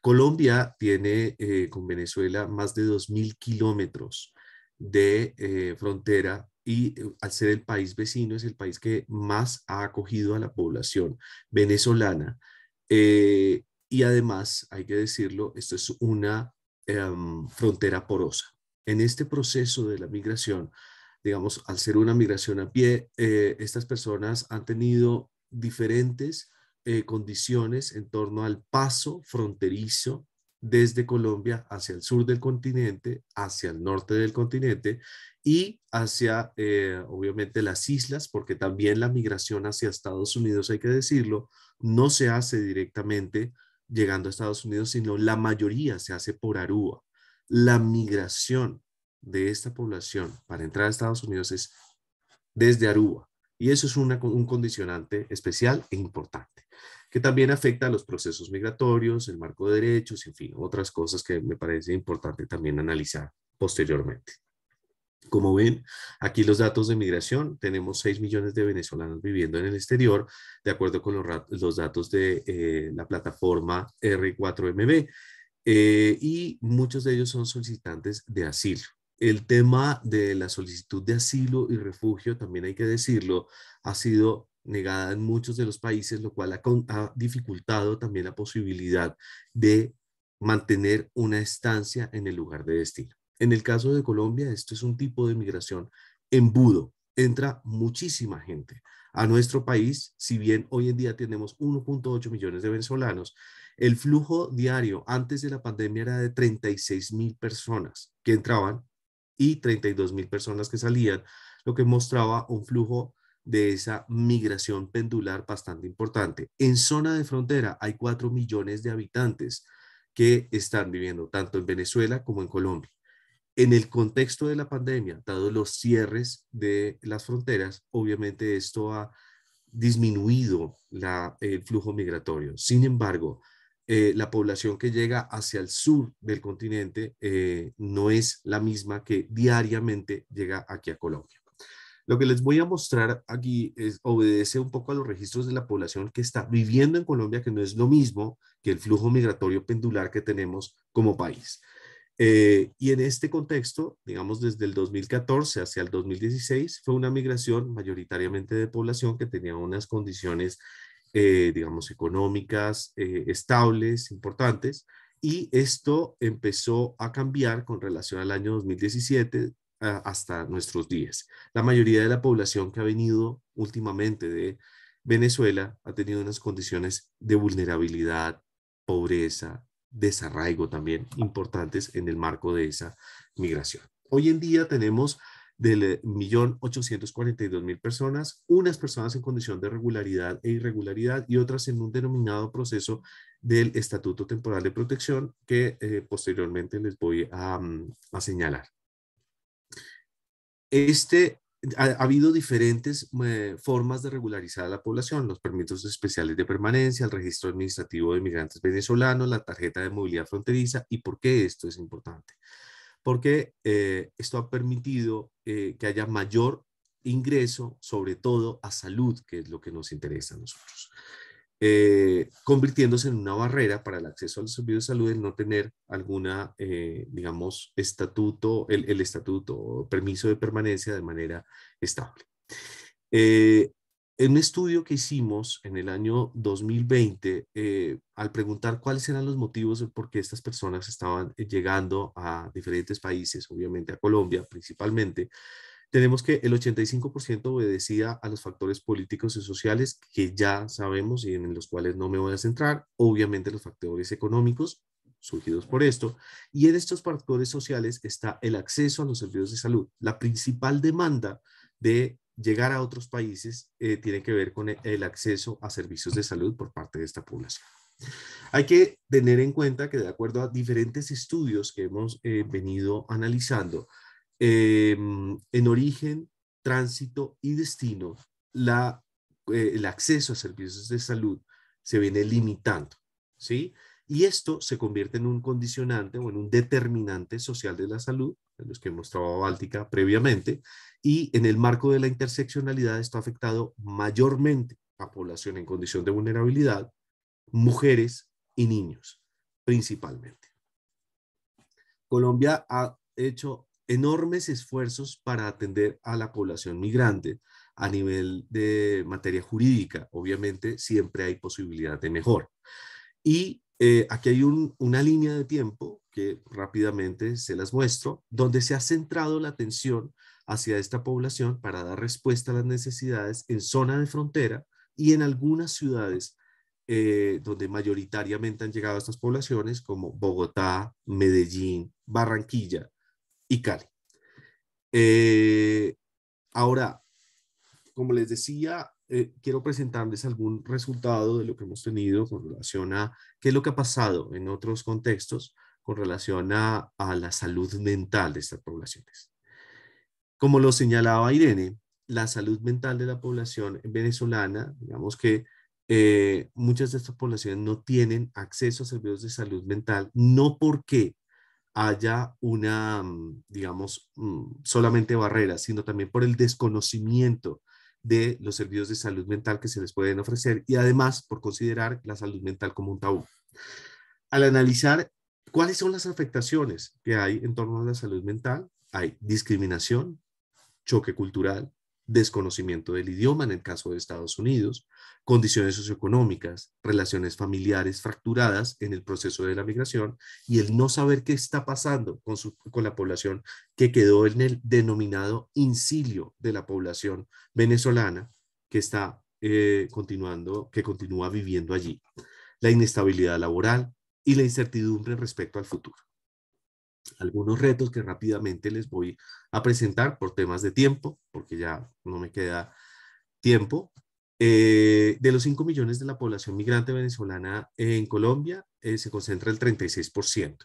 Colombia tiene con Venezuela más de 2.000 kilómetros de frontera y al ser el país vecino es el país que más ha acogido a la población venezolana. y además, hay que decirlo, esto es una em, frontera porosa. En este proceso de la migración, digamos, al ser una migración a pie, eh, estas personas han tenido diferentes eh, condiciones en torno al paso fronterizo desde Colombia hacia el sur del continente, hacia el norte del continente y hacia, eh, obviamente, las islas, porque también la migración hacia Estados Unidos, hay que decirlo, no se hace directamente llegando a Estados Unidos, sino la mayoría se hace por Aruba. La migración de esta población para entrar a Estados Unidos es desde Aruba. Y eso es un condicionante especial e importante, que también afecta a los procesos migratorios, el marco de derechos, en fin, otras cosas que me parece importante también analizar posteriormente. Como ven, aquí los datos de migración, tenemos 6 millones de venezolanos viviendo en el exterior, de acuerdo con los, datos de eh, la plataforma R4MB, eh, y muchos de ellos son solicitantes de asilo. El tema de la solicitud de asilo y refugio, también hay que decirlo, ha sido negada en muchos de los países, lo cual ha, dificultado también la posibilidad de mantener una estancia en el lugar de destino. En el caso de Colombia, esto es un tipo de migración embudo. Entra muchísima gente a nuestro país, si bien hoy en día tenemos 1.8 millones de venezolanos, el flujo diario antes de la pandemia era de 36 mil personas que entraban y 32 mil personas que salían, lo que mostraba un flujo de esa migración pendular bastante importante. En zona de frontera hay 4 millones de habitantes que están viviendo tanto en Venezuela como en Colombia. En el contexto de la pandemia, dado los cierres de las fronteras, obviamente esto ha disminuido el flujo migratorio. Sin embargo, eh, la población que llega hacia el sur del continente eh, no es la misma que diariamente llega aquí a Colombia. Lo que les voy a mostrar aquí es, obedece un poco a los registros de la población que está viviendo en Colombia, que no es lo mismo que el flujo migratorio pendular que tenemos como país. Eh, y en este contexto, digamos desde el 2014 hacia el 2016, fue una migración mayoritariamente de población que tenía unas condiciones eh, digamos, económicas eh, estables, importantes, y esto empezó a cambiar con relación al año 2017 ah, hasta nuestros días. La mayoría de la población que ha venido últimamente de Venezuela ha tenido unas condiciones de vulnerabilidad, pobreza, desarraigo también importantes en el marco de esa migración. Hoy en día tenemos del millón mil personas, unas personas en condición de regularidad e irregularidad y otras en un denominado proceso del Estatuto Temporal de Protección que eh, posteriormente les voy a, mm, señalar. Este ha, habido diferentes eh, formas de regularizar a la población, los permisos especiales de permanencia, el registro administrativo de migrantes venezolanos, la tarjeta de movilidad fronteriza y por qué esto es importante porque eh, esto ha permitido eh, que haya mayor ingreso, sobre todo a salud, que es lo que nos interesa a nosotros, eh, convirtiéndose en una barrera para el acceso al servicio de salud el no tener alguna, digamos, estatuto, el, estatuto o permiso de permanencia de manera estable. En un estudio que hicimos en el año 2020, eh, al preguntar cuáles eran los motivos por qué estas personas estaban eh, llegando a diferentes países, obviamente a Colombia principalmente, tenemos que el 85% obedecía a los factores políticos y sociales que ya sabemos y en los cuales no me voy a centrar, obviamente los factores económicos surgidos por esto, y en estos factores sociales está el acceso a los servicios de salud, la principal demanda de llegar a otros países eh, tiene que ver con e, el acceso a servicios de salud por parte de esta población. Hay que tener en cuenta que de acuerdo a diferentes estudios que hemos eh, venido analizando, eh, en origen, tránsito y destino, el acceso a servicios de salud se viene limitando, ¿sí? Y esto se convierte en un condicionante o en un determinante social de la salud, en los que hemos trabajado Báltica previamente, y en el marco de la interseccionalidad está afectado mayormente a población en condición de vulnerabilidad, mujeres y niños, principalmente. Colombia ha hecho enormes esfuerzos para atender a la población migrante a nivel de materia jurídica. Obviamente, siempre hay posibilidad de mejor. Y eh, aquí hay una línea de tiempo que rápidamente se las muestro, donde se ha centrado la atención hacia esta población para dar respuesta a las necesidades en zona de frontera y en algunas ciudades eh, donde mayoritariamente han llegado estas poblaciones, como Bogotá, Medellín, Barranquilla y Cali. Eh, ahora, como les decía, eh, quiero presentarles algún resultado de lo que hemos tenido con relación a qué es lo que ha pasado en otros contextos con relación a, a la salud mental de estas poblaciones. Como lo señalaba Irene, la salud mental de la población venezolana, digamos que eh, muchas de estas poblaciones no tienen acceso a servicios de salud mental, no porque haya una, mm, digamos, mm, solamente barrera, sino también por el desconocimiento de los servicios de salud mental que se les pueden ofrecer y además por considerar la salud mental como un tabú. Al analizar cuáles son las afectaciones que hay en torno a la salud mental, hay discriminación, choque cultural, desconocimiento del idioma en el caso de Estados Unidos, condiciones socioeconómicas, relaciones familiares fracturadas en el proceso de la migración y el no saber qué está pasando con, la población que quedó en el denominado incilio de la población venezolana que está eh, continuando, que continúa viviendo allí, la inestabilidad laboral y la incertidumbre respecto al futuro algunos retos que rápidamente les voy a presentar por temas de tiempo, porque ya no me queda tiempo. Eh, de los 5 millones de la población migrante venezolana en Colombia, eh, se concentra el 36%.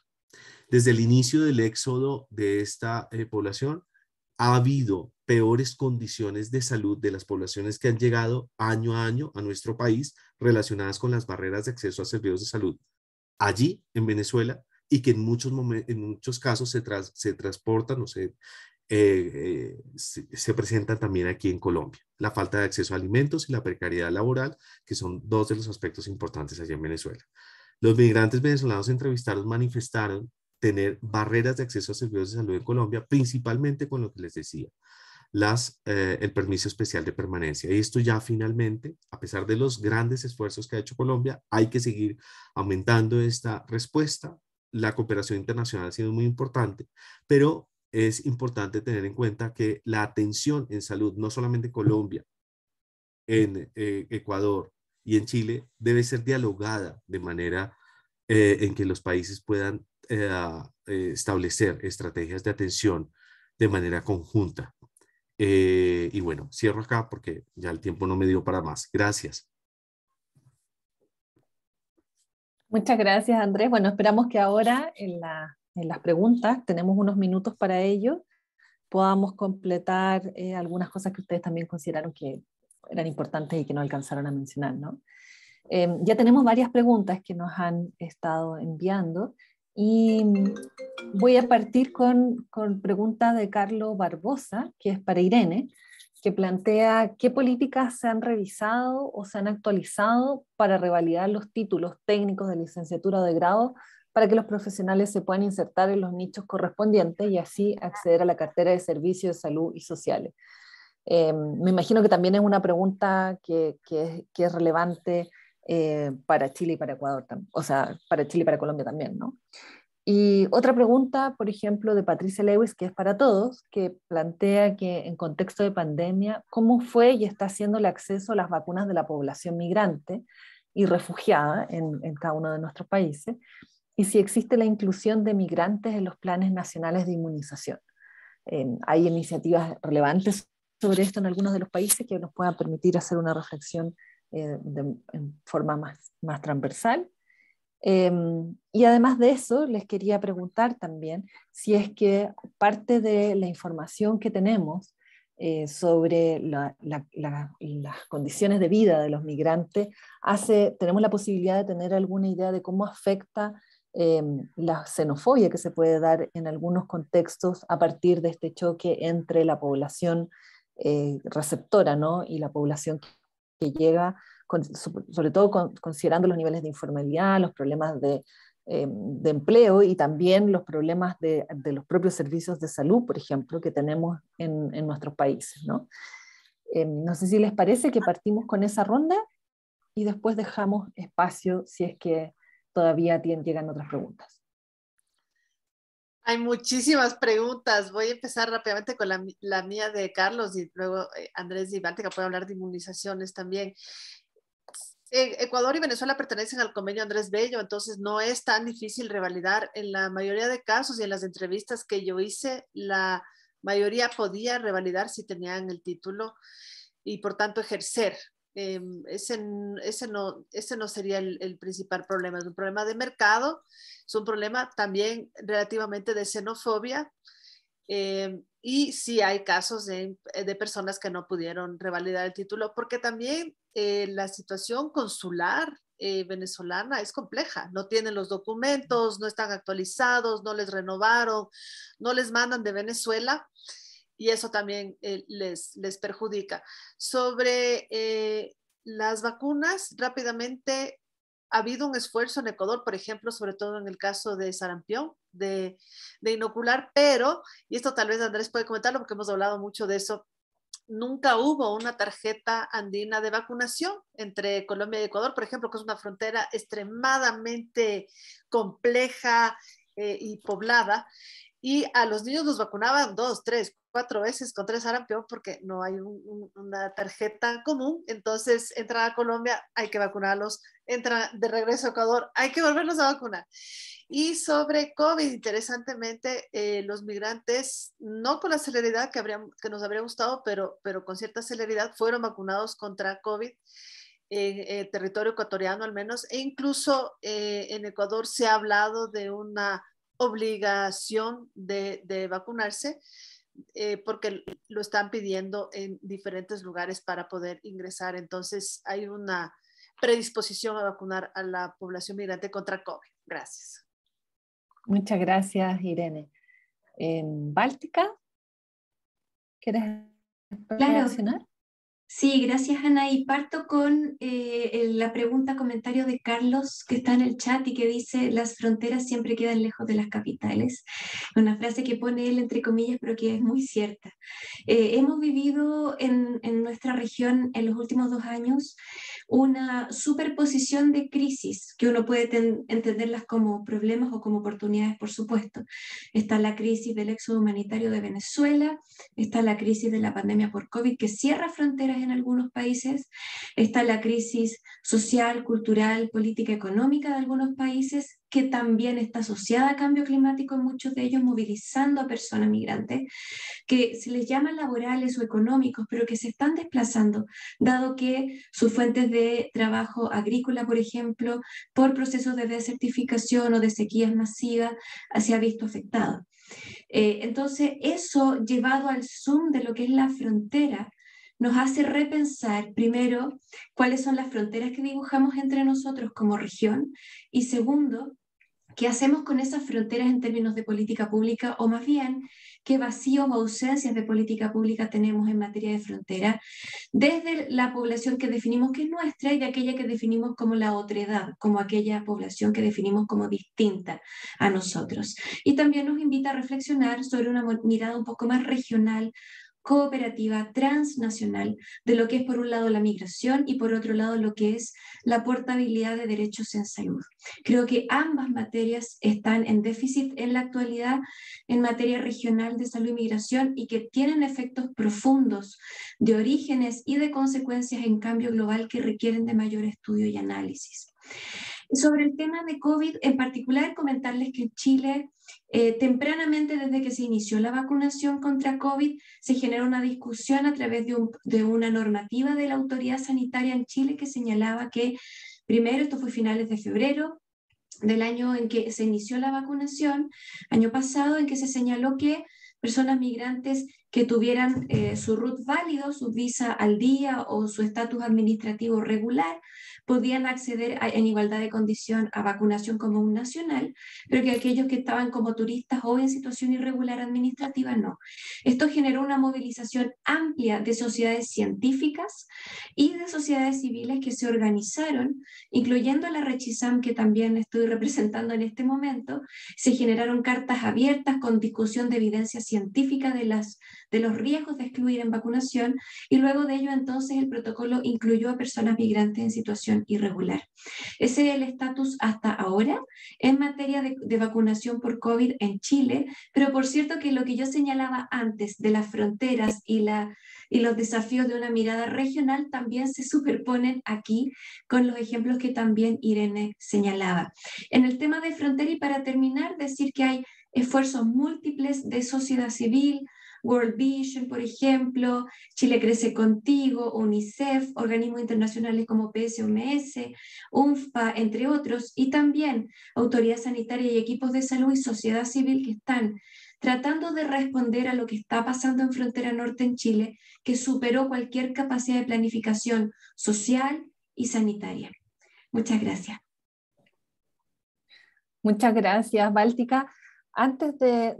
Desde el inicio del éxodo de esta eh, población, ha habido peores condiciones de salud de las poblaciones que han llegado año a año a nuestro país relacionadas con las barreras de acceso a servicios de salud. Allí, en Venezuela, y que en muchos, en muchos casos se, se transportan o eh, eh, se, se, presentan también aquí en Colombia. La falta de acceso a alimentos y la precariedad laboral, que son dos de los aspectos importantes allá en Venezuela. Los migrantes venezolanos entrevistados manifestaron tener barreras de acceso a servicios de salud en Colombia, principalmente con lo que les decía, las, eh, el permiso especial de permanencia. Y esto ya finalmente, a pesar de los grandes esfuerzos que ha hecho Colombia, hay que seguir aumentando esta respuesta la cooperación internacional ha sido muy importante, pero es importante tener en cuenta que la atención en salud, no solamente en Colombia, en eh, Ecuador y en Chile, debe ser dialogada de manera eh, en que los países puedan eh, establecer estrategias de atención de manera conjunta. y bueno, cierro acá porque ya el tiempo no me dio para más. Gracias. Muchas gracias, Andrés. Bueno, esperamos que ahora en, las preguntas, tenemos unos minutos para ello, podamos completar eh, algunas cosas que ustedes también consideraron que eran importantes y que no alcanzaron a mencionar, ¿no? Em, ya tenemos varias preguntas que nos han estado enviando y mm, voy a partir con, con pregunta de Carlos Barbosa, que es para Irene que plantea qué políticas se han revisado o se han actualizado para revalidar los títulos técnicos de licenciatura o de grado para que los profesionales se puedan insertar en los nichos correspondientes y así acceder a la cartera de servicios de salud y sociales. Eh, me imagino que también es una pregunta que, es relevante eh, para Chile y para Ecuador, o sea, para Chile y para Colombia también, ¿no? Y otra pregunta, por ejemplo, de Patricia Lewis, que es para todos, que plantea que en contexto de pandemia, ¿cómo fue y está siendo el acceso a las vacunas de la población migrante y refugiada en, cada uno de nuestros países? Y si existe la inclusión de migrantes en los planes nacionales de inmunización. hay iniciativas relevantes sobre esto en algunos de los países que nos puedan permitir hacer una reflexión eh, en forma más transversal. Em, y además de eso, les quería preguntar también si es que parte de la información que tenemos eh, sobre las condiciones de vida de los migrantes, tenemos la posibilidad de tener alguna idea de cómo afecta em, la xenofobia que se puede dar en algunos contextos a partir de este choque entre la población eh, receptora y la población que llega sobre todo considerando los niveles de informalidad, los problemas de, eh, empleo y también los problemas de, los propios servicios de salud, por ejemplo, que tenemos en, nuestros países. Em, ¿no? sé si les parece que partimos con esa ronda y después dejamos espacio si es que todavía tienen, llegan otras preguntas. Hay muchísimas preguntas. Voy a empezar rápidamente con la, mía de Carlos y luego eh, Andrés que puede hablar de inmunizaciones también. Eh, Ecuador y Venezuela pertenecen al convenio Andrés Bello, entonces no es tan difícil revalidar. En la mayoría de casos y en las entrevistas que yo hice, la mayoría podía revalidar si tenían el título y por tanto ejercer. Em, ese, no, ese no sería el, principal problema, es un problema de mercado, es un problema también relativamente de xenofobia, em, y si hay casos de, eh, de, personas que no pudieron revalidar el título, porque también eh, la situación consular eh, venezolana es compleja. No tienen los documentos, no están actualizados, no les renovaron, no les mandan de Venezuela y eso también eh, les, les perjudica. Sobre las vacunas, rápidamente ha habido un esfuerzo en Ecuador, por ejemplo, sobre todo en el caso de sarampión, de inocular, pero, y esto tal vez Andrés puede comentarlo porque hemos hablado mucho de eso nunca hubo una tarjeta andina de vacunación entre Colombia y Ecuador, por ejemplo, que es una frontera extremadamente compleja eh, y poblada. Y a los niños los vacunaban dos, tres, cuatro veces contra tres peor porque no hay una tarjeta común. Entonces, entra a Colombia, hay que vacunarlos. Entra de regreso a Ecuador, hay que volverlos a vacunar. Y sobre COVID, interesantemente, eh, los migrantes, no con la celeridad que, habría, que nos habría gustado, pero, pero con cierta celeridad, fueron vacunados contra COVID en eh, territorio ecuatoriano al menos, e incluso eh, en Ecuador se ha hablado de una obligación de, vacunarse eh, porque lo están pidiendo en diferentes lugares para poder ingresar. Entonces, hay una predisposición a vacunar a la población migrante contra COVID. Gracias. Muchas gracias, Irene. ¿En Báltica? ¿Quieres mencionar? Sí, gracias Ana. Y parto con eh, la pregunta, comentario de Carlos que está en el chat y que dice, las fronteras siempre quedan lejos de las capitales. Una frase que pone él entre comillas, pero que es muy cierta. Eh, hemos vivido en, en, nuestra región en los últimos dos años una superposición de crisis, que uno puede entenderlas como problemas o como oportunidades, por supuesto. Está la crisis del éxodo humanitario de Venezuela, está la crisis de la pandemia por COVID que cierra fronteras en algunos países, está la crisis social, cultural, política, económica de algunos países, que también está asociada a cambio climático en muchos de ellos, movilizando a personas migrantes, que se les llaman laborales o económicos, pero que se están desplazando, dado que sus fuentes de trabajo agrícola, por ejemplo, por procesos de desertificación o de sequías masivas, se ha visto afectado. Eh, entonces, eso llevado al zoom de lo que es la frontera, nos hace repensar primero cuáles son las fronteras que dibujamos entre nosotros como región y segundo, qué hacemos con esas fronteras en términos de política pública o más bien qué vacíos o ausencias de política pública tenemos en materia de frontera desde la población que definimos que es nuestra y de aquella que definimos como la edad como aquella población que definimos como distinta a nosotros. Y también nos invita a reflexionar sobre una mirada un poco más regional cooperativa transnacional de lo que es por un lado la migración y por otro lado lo que es la portabilidad de derechos en salud. Creo que ambas materias están en déficit en la actualidad en materia regional de salud y migración y que tienen efectos profundos de orígenes y de consecuencias en cambio global que requieren de mayor estudio y análisis. Sobre el tema de COVID, en particular, comentarles que en Chile, eh, tempranamente desde que se inició la vacunación contra COVID, se generó una discusión a través de, de una normativa de la autoridad sanitaria en Chile que señalaba que, primero, esto fue finales de febrero, del año en que se inició la vacunación, año pasado, en que se señaló que personas migrantes que tuvieran eh, su RUT válido, su visa al día o su estatus administrativo regular, podían acceder en igualdad de condición a vacunación como un nacional, pero que aquellos que estaban como turistas o en situación irregular administrativa no. Esto generó una movilización amplia de sociedades científicas y de sociedades civiles que se organizaron, incluyendo la Rechisam que también estoy representando en este momento, se generaron cartas abiertas con discusión de evidencia científica de las de los riesgos de excluir en vacunación y luego de ello entonces el protocolo incluyó a personas migrantes en situación irregular. Ese es el estatus hasta ahora en materia de, vacunación por COVID en Chile, pero por cierto que lo que yo señalaba antes de las fronteras y la y los desafíos de una mirada regional también se superponen aquí con los ejemplos que también Irene señalaba. En el tema de frontera y para terminar, decir que hay esfuerzos múltiples de sociedad civil, World Vision, por ejemplo, Chile Crece Contigo, UNICEF, organismos internacionales como PSOMS, UNFPA, entre otros, y también autoridad sanitaria y equipos de salud y sociedad civil que están tratando de responder a lo que está pasando en Frontera Norte en Chile, que superó cualquier capacidad de planificación social y sanitaria. Muchas gracias. Muchas gracias, Báltica. Antes de,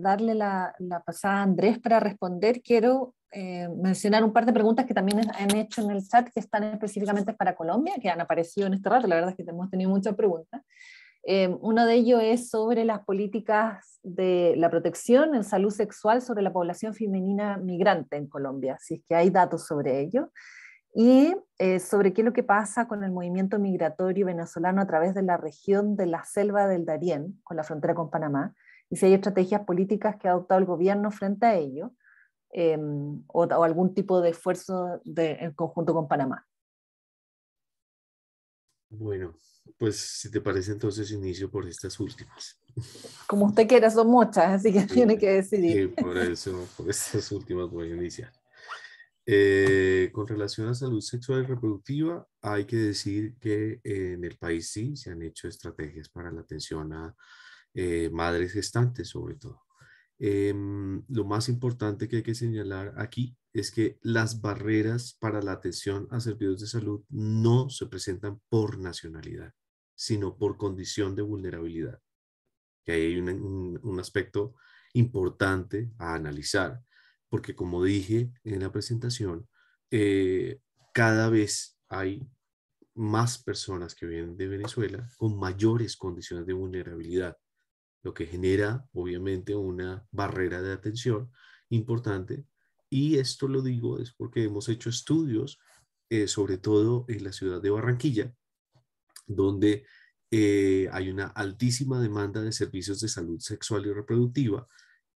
darle la, pasada a Andrés para responder, quiero eh, mencionar un par de preguntas que también han hecho en el chat que están específicamente para Colombia, que han aparecido en este rato. La verdad es que hemos tenido muchas preguntas. Eh, uno de ellos es sobre las políticas de la protección en salud sexual sobre la población femenina migrante en Colombia, si es que hay datos sobre ello y eh, sobre qué es lo que pasa con el movimiento migratorio venezolano a través de la región de la selva del Darién, con la frontera con Panamá, y si hay estrategias políticas que ha adoptado el gobierno frente a ello, em, o, algún tipo de esfuerzo de, en conjunto con Panamá. Bueno, pues si te parece entonces inicio por estas últimas. Como usted quiera, son muchas, así que tiene que decidir. Sí, por eso, por estas últimas voy a iniciar. Eh, con relación a salud sexual y reproductiva, hay que decir que en el país sí se han hecho estrategias para la atención a eh, madres gestantes, sobre todo. Em, lo más importante que hay que señalar aquí es que las barreras para la atención a servicios de salud no se presentan por nacionalidad, sino por condición de vulnerabilidad. Que hay un aspecto importante a analizar porque como dije en la presentación, eh, cada vez hay más personas que vienen de Venezuela con mayores condiciones de vulnerabilidad, lo que genera obviamente una barrera de atención importante. Y esto lo digo es porque hemos hecho estudios, eh, sobre todo en la ciudad de Barranquilla, donde eh, hay una altísima demanda de servicios de salud sexual y reproductiva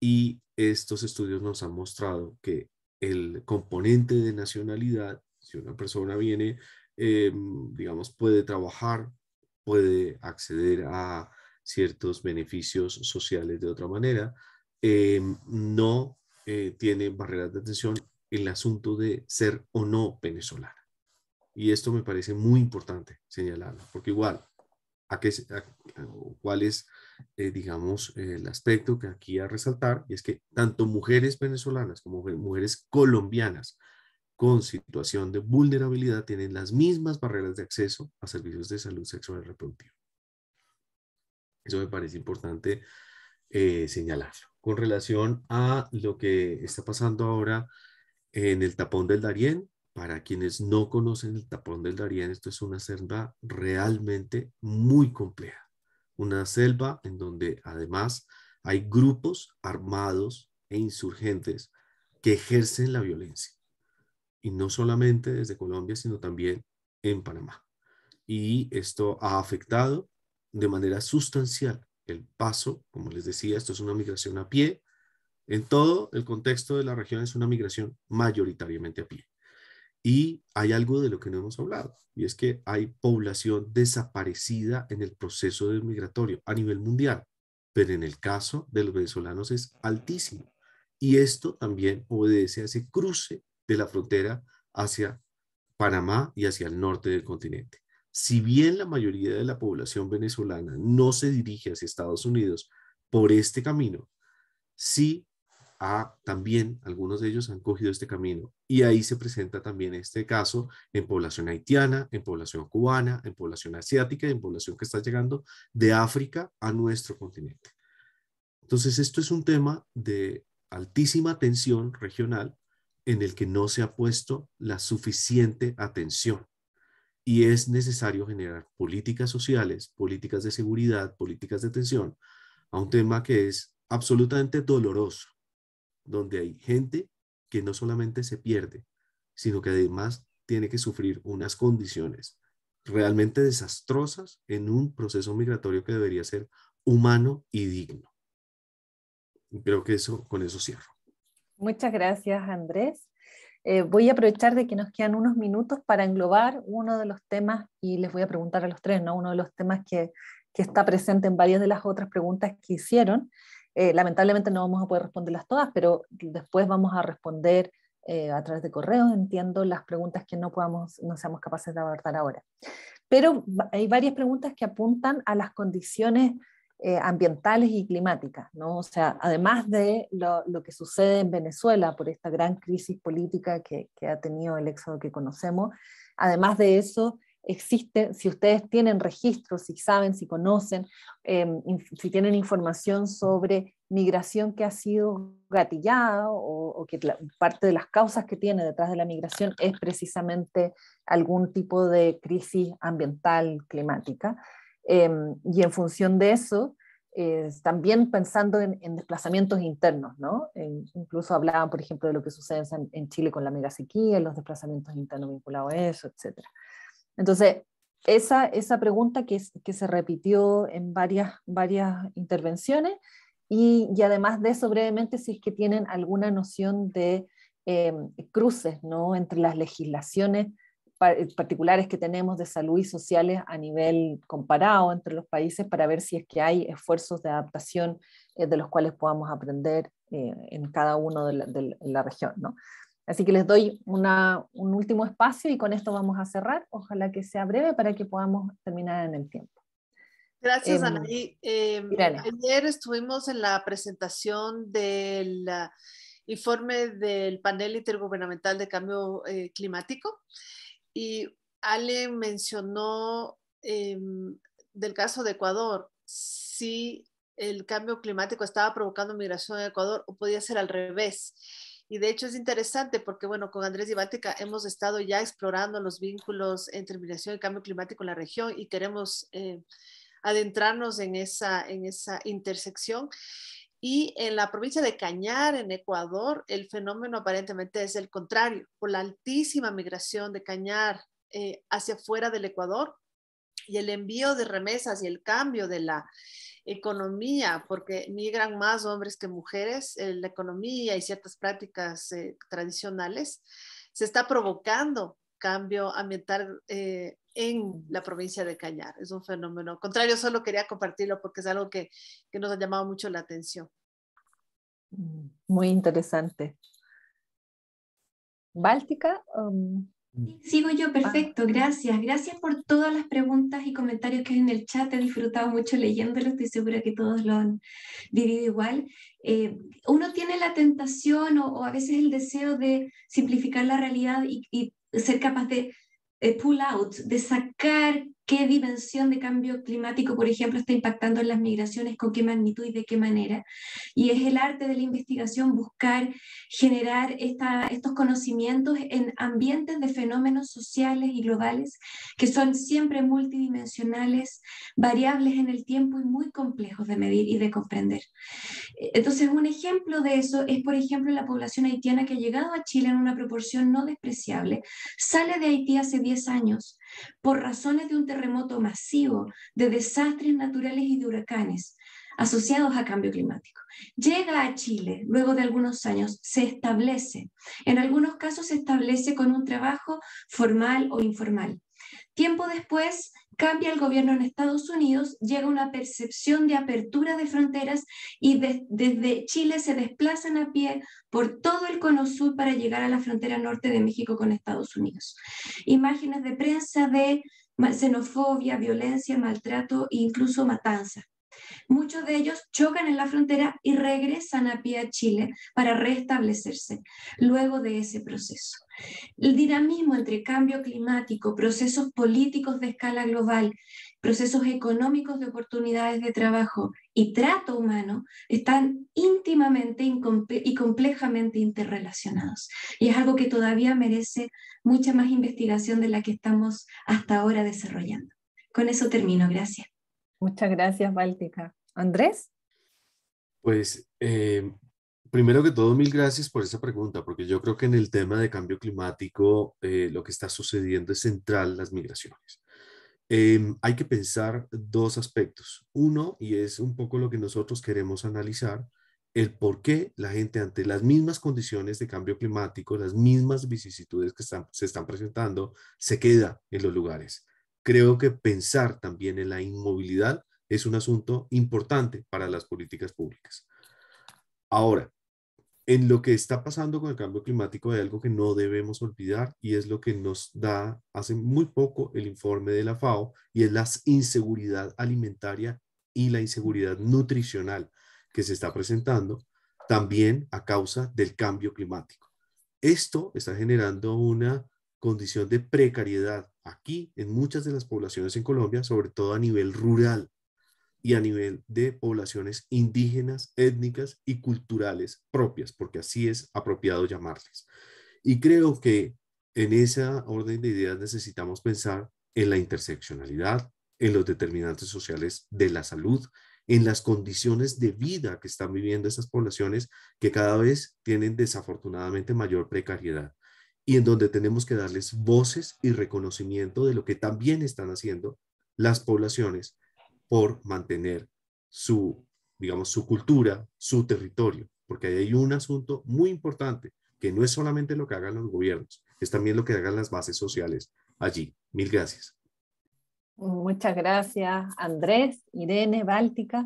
y estos estudios nos han mostrado que el componente de nacionalidad, si una persona viene, eh, digamos, puede trabajar, puede acceder a ciertos beneficios sociales de otra manera, eh, no eh, tiene barreras de atención el asunto de ser o no venezolana. Y esto me parece muy importante señalarlo, porque igual, a qué, ¿cuál es eh, digamos, el aspecto que aquí a resaltar, y es que tanto mujeres venezolanas como mujeres colombianas con situación de vulnerabilidad tienen las mismas barreras de acceso a servicios de salud sexual y reproductiva. Eso me parece importante eh, señalarlo. Con relación a lo que está pasando ahora en el tapón del Darién, para quienes no conocen el tapón del Darién, esto es una senda realmente muy compleja una selva en donde además hay grupos armados e insurgentes que ejercen la violencia. Y no solamente desde Colombia, sino también en Panamá. Y esto ha afectado de manera sustancial el paso, como les decía, esto es una migración a pie. En todo el contexto de la región es una migración mayoritariamente a pie. Y hay algo de lo que no hemos hablado, y es que hay población desaparecida en el proceso del migratorio a nivel mundial, pero en el caso de los venezolanos es altísimo. Y esto también obedece a ese cruce de la frontera hacia Panamá y hacia el norte del continente. Si bien la mayoría de la población venezolana no se dirige hacia Estados Unidos por este camino, sí también algunos de ellos han cogido este camino. Y ahí se presenta también este caso en población haitiana, en población cubana, en población asiática y en población que está llegando de África a nuestro continente. Entonces, esto es un tema de altísima tensión regional en el que no se ha puesto la suficiente atención. Y es necesario generar políticas sociales, políticas de seguridad, políticas de atención a un tema que es absolutamente doloroso donde hay gente que no solamente se pierde, sino que además tiene que sufrir unas condiciones realmente desastrosas en un proceso migratorio que debería ser humano y digno. Creo que eso, con eso cierro. Muchas gracias, Andrés. Eh, voy a aprovechar de que nos quedan unos minutos para englobar uno de los temas y les voy a preguntar a los tres, Uno de los temas que está presente en varias de las otras preguntas que hicieron, eh, lamentablemente no vamos a poder responderlas todas, pero después vamos a responder eh, a través de correos, entiendo las preguntas que no, podamos, no seamos capaces de abordar ahora. Pero hay varias preguntas que apuntan a las condiciones eh, ambientales y climáticas, ¿no? O sea, además de lo, que sucede en Venezuela por esta gran crisis política que, que ha tenido el éxodo que conocemos, además de eso, existe si ustedes tienen registros, si saben, si conocen, em, si tienen información sobre migración que ha sido gatillada o, que parte de las causas que tiene detrás de la migración es precisamente algún tipo de crisis ambiental, climática. Em, y en función de eso, eh, también pensando en, desplazamientos internos, ¿no? incluso hablaban, por ejemplo, de lo que sucede en, en Chile con la megasequía, los desplazamientos internos vinculados a eso, etcétera. Entonces, esa, esa pregunta que, se repitió en varias, intervenciones y, además de eso brevemente si es que tienen alguna noción de em, cruces ¿no? entre las legislaciones eh, particulares que tenemos de salud y sociales a nivel comparado entre los países para ver si es que hay esfuerzos de adaptación eh, de los cuales podamos aprender eh, en cada uno de la, de la región. ¿no? Así que les doy un último espacio y con esto vamos a cerrar. Ojalá que sea breve para que podamos terminar en el tiempo. Gracias, em, Anaí. Em, ayer estuvimos en la presentación del ah, informe del panel intergubernamental de cambio eh, climático y Ale mencionó em, del caso de Ecuador, si el cambio climático estaba provocando migración en Ecuador o podía ser al revés. Y de hecho es interesante porque, bueno, con Andrés Ibáltica hemos estado ya explorando los vínculos entre migración y cambio climático en la región y queremos eh, adentrarnos en esa, en esa intersección. Y en la provincia de Cañar, en Ecuador, el fenómeno aparentemente es el contrario, por la altísima migración de Cañar eh, hacia fuera del Ecuador y el envío de remesas y el cambio de la, economía, porque migran más hombres que mujeres, en eh, la economía y ciertas prácticas eh, tradicionales, se está provocando cambio ambiental eh, en la provincia de Cañar. Es un fenómeno. contrario, solo quería compartirlo porque es algo que, que nos ha llamado mucho la atención. Mm, muy interesante. Báltica, um, Sigo yo, ah. perfecto, gracias. Gracias por todas las preguntas y comentarios que hay en el chat. He disfrutado mucho leyéndolo, estoy segura que todos lo han vivido igual. Eh, uno tiene la tentación o, a veces el deseo de simplificar la realidad y, ser capaz de eh, pull out, de sacar qué dimensión de cambio climático, por ejemplo, está impactando en las migraciones, con qué magnitud y de qué manera. Y es el arte de la investigación buscar generar estos conocimientos en ambientes de fenómenos sociales y globales que son siempre multidimensionales, variables en el tiempo y muy complejos de medir y de comprender. Entonces, un ejemplo de eso es, por ejemplo, la población haitiana que ha llegado a Chile en una proporción no despreciable, sale de Haití hace 10 años por razones de un terremoto masivo, de desastres naturales y de huracanes asociados a cambio climático. Llega a Chile, luego de algunos años, se establece. En algunos casos se establece con un trabajo formal o informal. Tiempo después cambia el gobierno en Estados Unidos, llega una percepción de apertura de fronteras y desde Chile se desplazan a pie por todo el cono sur para llegar a la frontera norte de México con Estados Unidos. Imágenes de prensa de xenofobia, violencia, maltrato e incluso matanza. Muchos de ellos chocan en la frontera y regresan a pie a Chile para restablecerse luego de ese proceso. El dinamismo entre cambio climático, procesos políticos de escala global, procesos económicos de oportunidades de trabajo y trato humano están íntimamente y complejamente interrelacionados. Y es algo que todavía merece mucha más investigación de la que estamos hasta ahora desarrollando. Con eso termino. Gracias. Muchas gracias, Báltica. Andrés. Pues eh, primero que todo, mil gracias por esa pregunta, porque yo creo que en el tema de cambio climático eh, lo que está sucediendo es central las migraciones. Em, hay que pensar dos aspectos. Uno, y es un poco lo que nosotros queremos analizar, el por qué la gente ante las mismas condiciones de cambio climático, las mismas vicisitudes que se están presentando, se queda en los lugares creo que pensar también en la inmovilidad es un asunto importante para las políticas públicas. Ahora, en lo que está pasando con el cambio climático hay algo que no debemos olvidar y es lo que nos da hace muy poco el informe de la FAO y es la inseguridad alimentaria y la inseguridad nutricional que se está presentando también a causa del cambio climático. Esto está generando una condición de precariedad aquí en muchas de las poblaciones en Colombia, sobre todo a nivel rural y a nivel de poblaciones indígenas, étnicas y culturales propias, porque así es apropiado llamarles. Y creo que en esa orden de ideas necesitamos pensar en la interseccionalidad, en los determinantes sociales de la salud, en las condiciones de vida que están viviendo esas poblaciones que cada vez tienen desafortunadamente mayor precariedad y en donde tenemos que darles voces y reconocimiento de lo que también están haciendo las poblaciones por mantener su, digamos, su cultura, su territorio, porque ahí hay un asunto muy importante, que no es solamente lo que hagan los gobiernos, es también lo que hagan las bases sociales allí. Mil gracias. Muchas gracias, Andrés, Irene, Báltica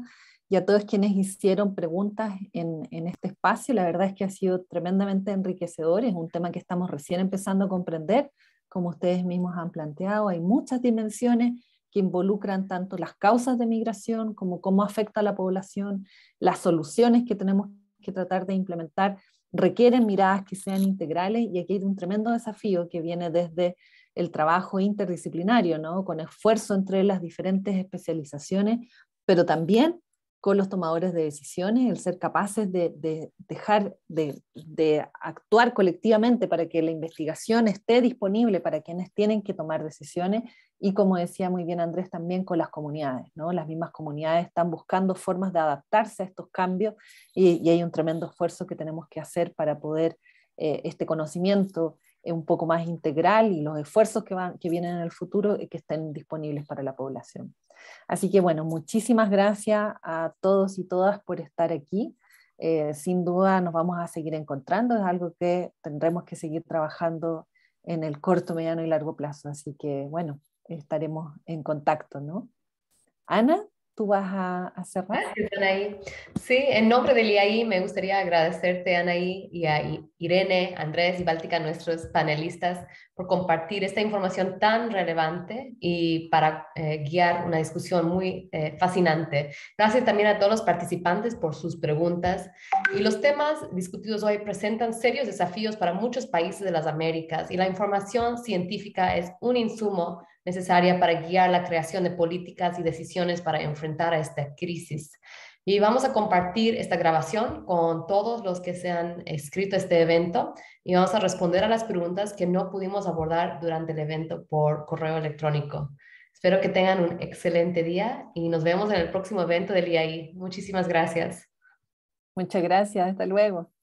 y a todos quienes hicieron preguntas en, en, este espacio. La verdad es que ha sido tremendamente enriquecedor, es un tema que estamos recién empezando a comprender, como ustedes mismos han planteado, hay muchas dimensiones que involucran tanto las causas de migración como cómo afecta a la población, las soluciones que tenemos que tratar de implementar requieren miradas que sean integrales y aquí hay un tremendo desafío que viene desde el trabajo interdisciplinario, ¿no? con esfuerzo entre las diferentes especializaciones, pero también con los tomadores de decisiones, el ser capaces de, dejar de, actuar colectivamente para que la investigación esté disponible para quienes tienen que tomar decisiones y como decía muy bien Andrés también con las comunidades, ¿no? las mismas comunidades están buscando formas de adaptarse a estos cambios y, hay un tremendo esfuerzo que tenemos que hacer para poder eh, este conocimiento eh, un poco más integral y los esfuerzos que, van, que vienen en el futuro eh, que estén disponibles para la población. Así que bueno, muchísimas gracias a todos y todas por estar aquí. Eh, sin duda nos vamos a seguir encontrando, es algo que tendremos que seguir trabajando en el corto, mediano y largo plazo. Así que bueno, estaremos en contacto, ¿no? Ana tú vas a, cerrar. Anaí. Sí, en nombre del IAI me gustaría agradecerte, Anaí, y a Irene, Andrés y Báltica, nuestros panelistas, por compartir esta información tan relevante y para eh, guiar una discusión muy eh, fascinante. Gracias también a todos los participantes por sus preguntas. Y los temas discutidos hoy presentan serios desafíos para muchos países de las Américas y la información científica es un insumo necesaria para guiar la creación de políticas y decisiones para enfrentar a esta crisis. Y vamos a compartir esta grabación con todos los que se han escrito este evento y vamos a responder a las preguntas que no pudimos abordar durante el evento por correo electrónico. Espero que tengan un excelente día y nos vemos en el próximo evento del IAI. Muchísimas gracias. Muchas gracias. Hasta luego.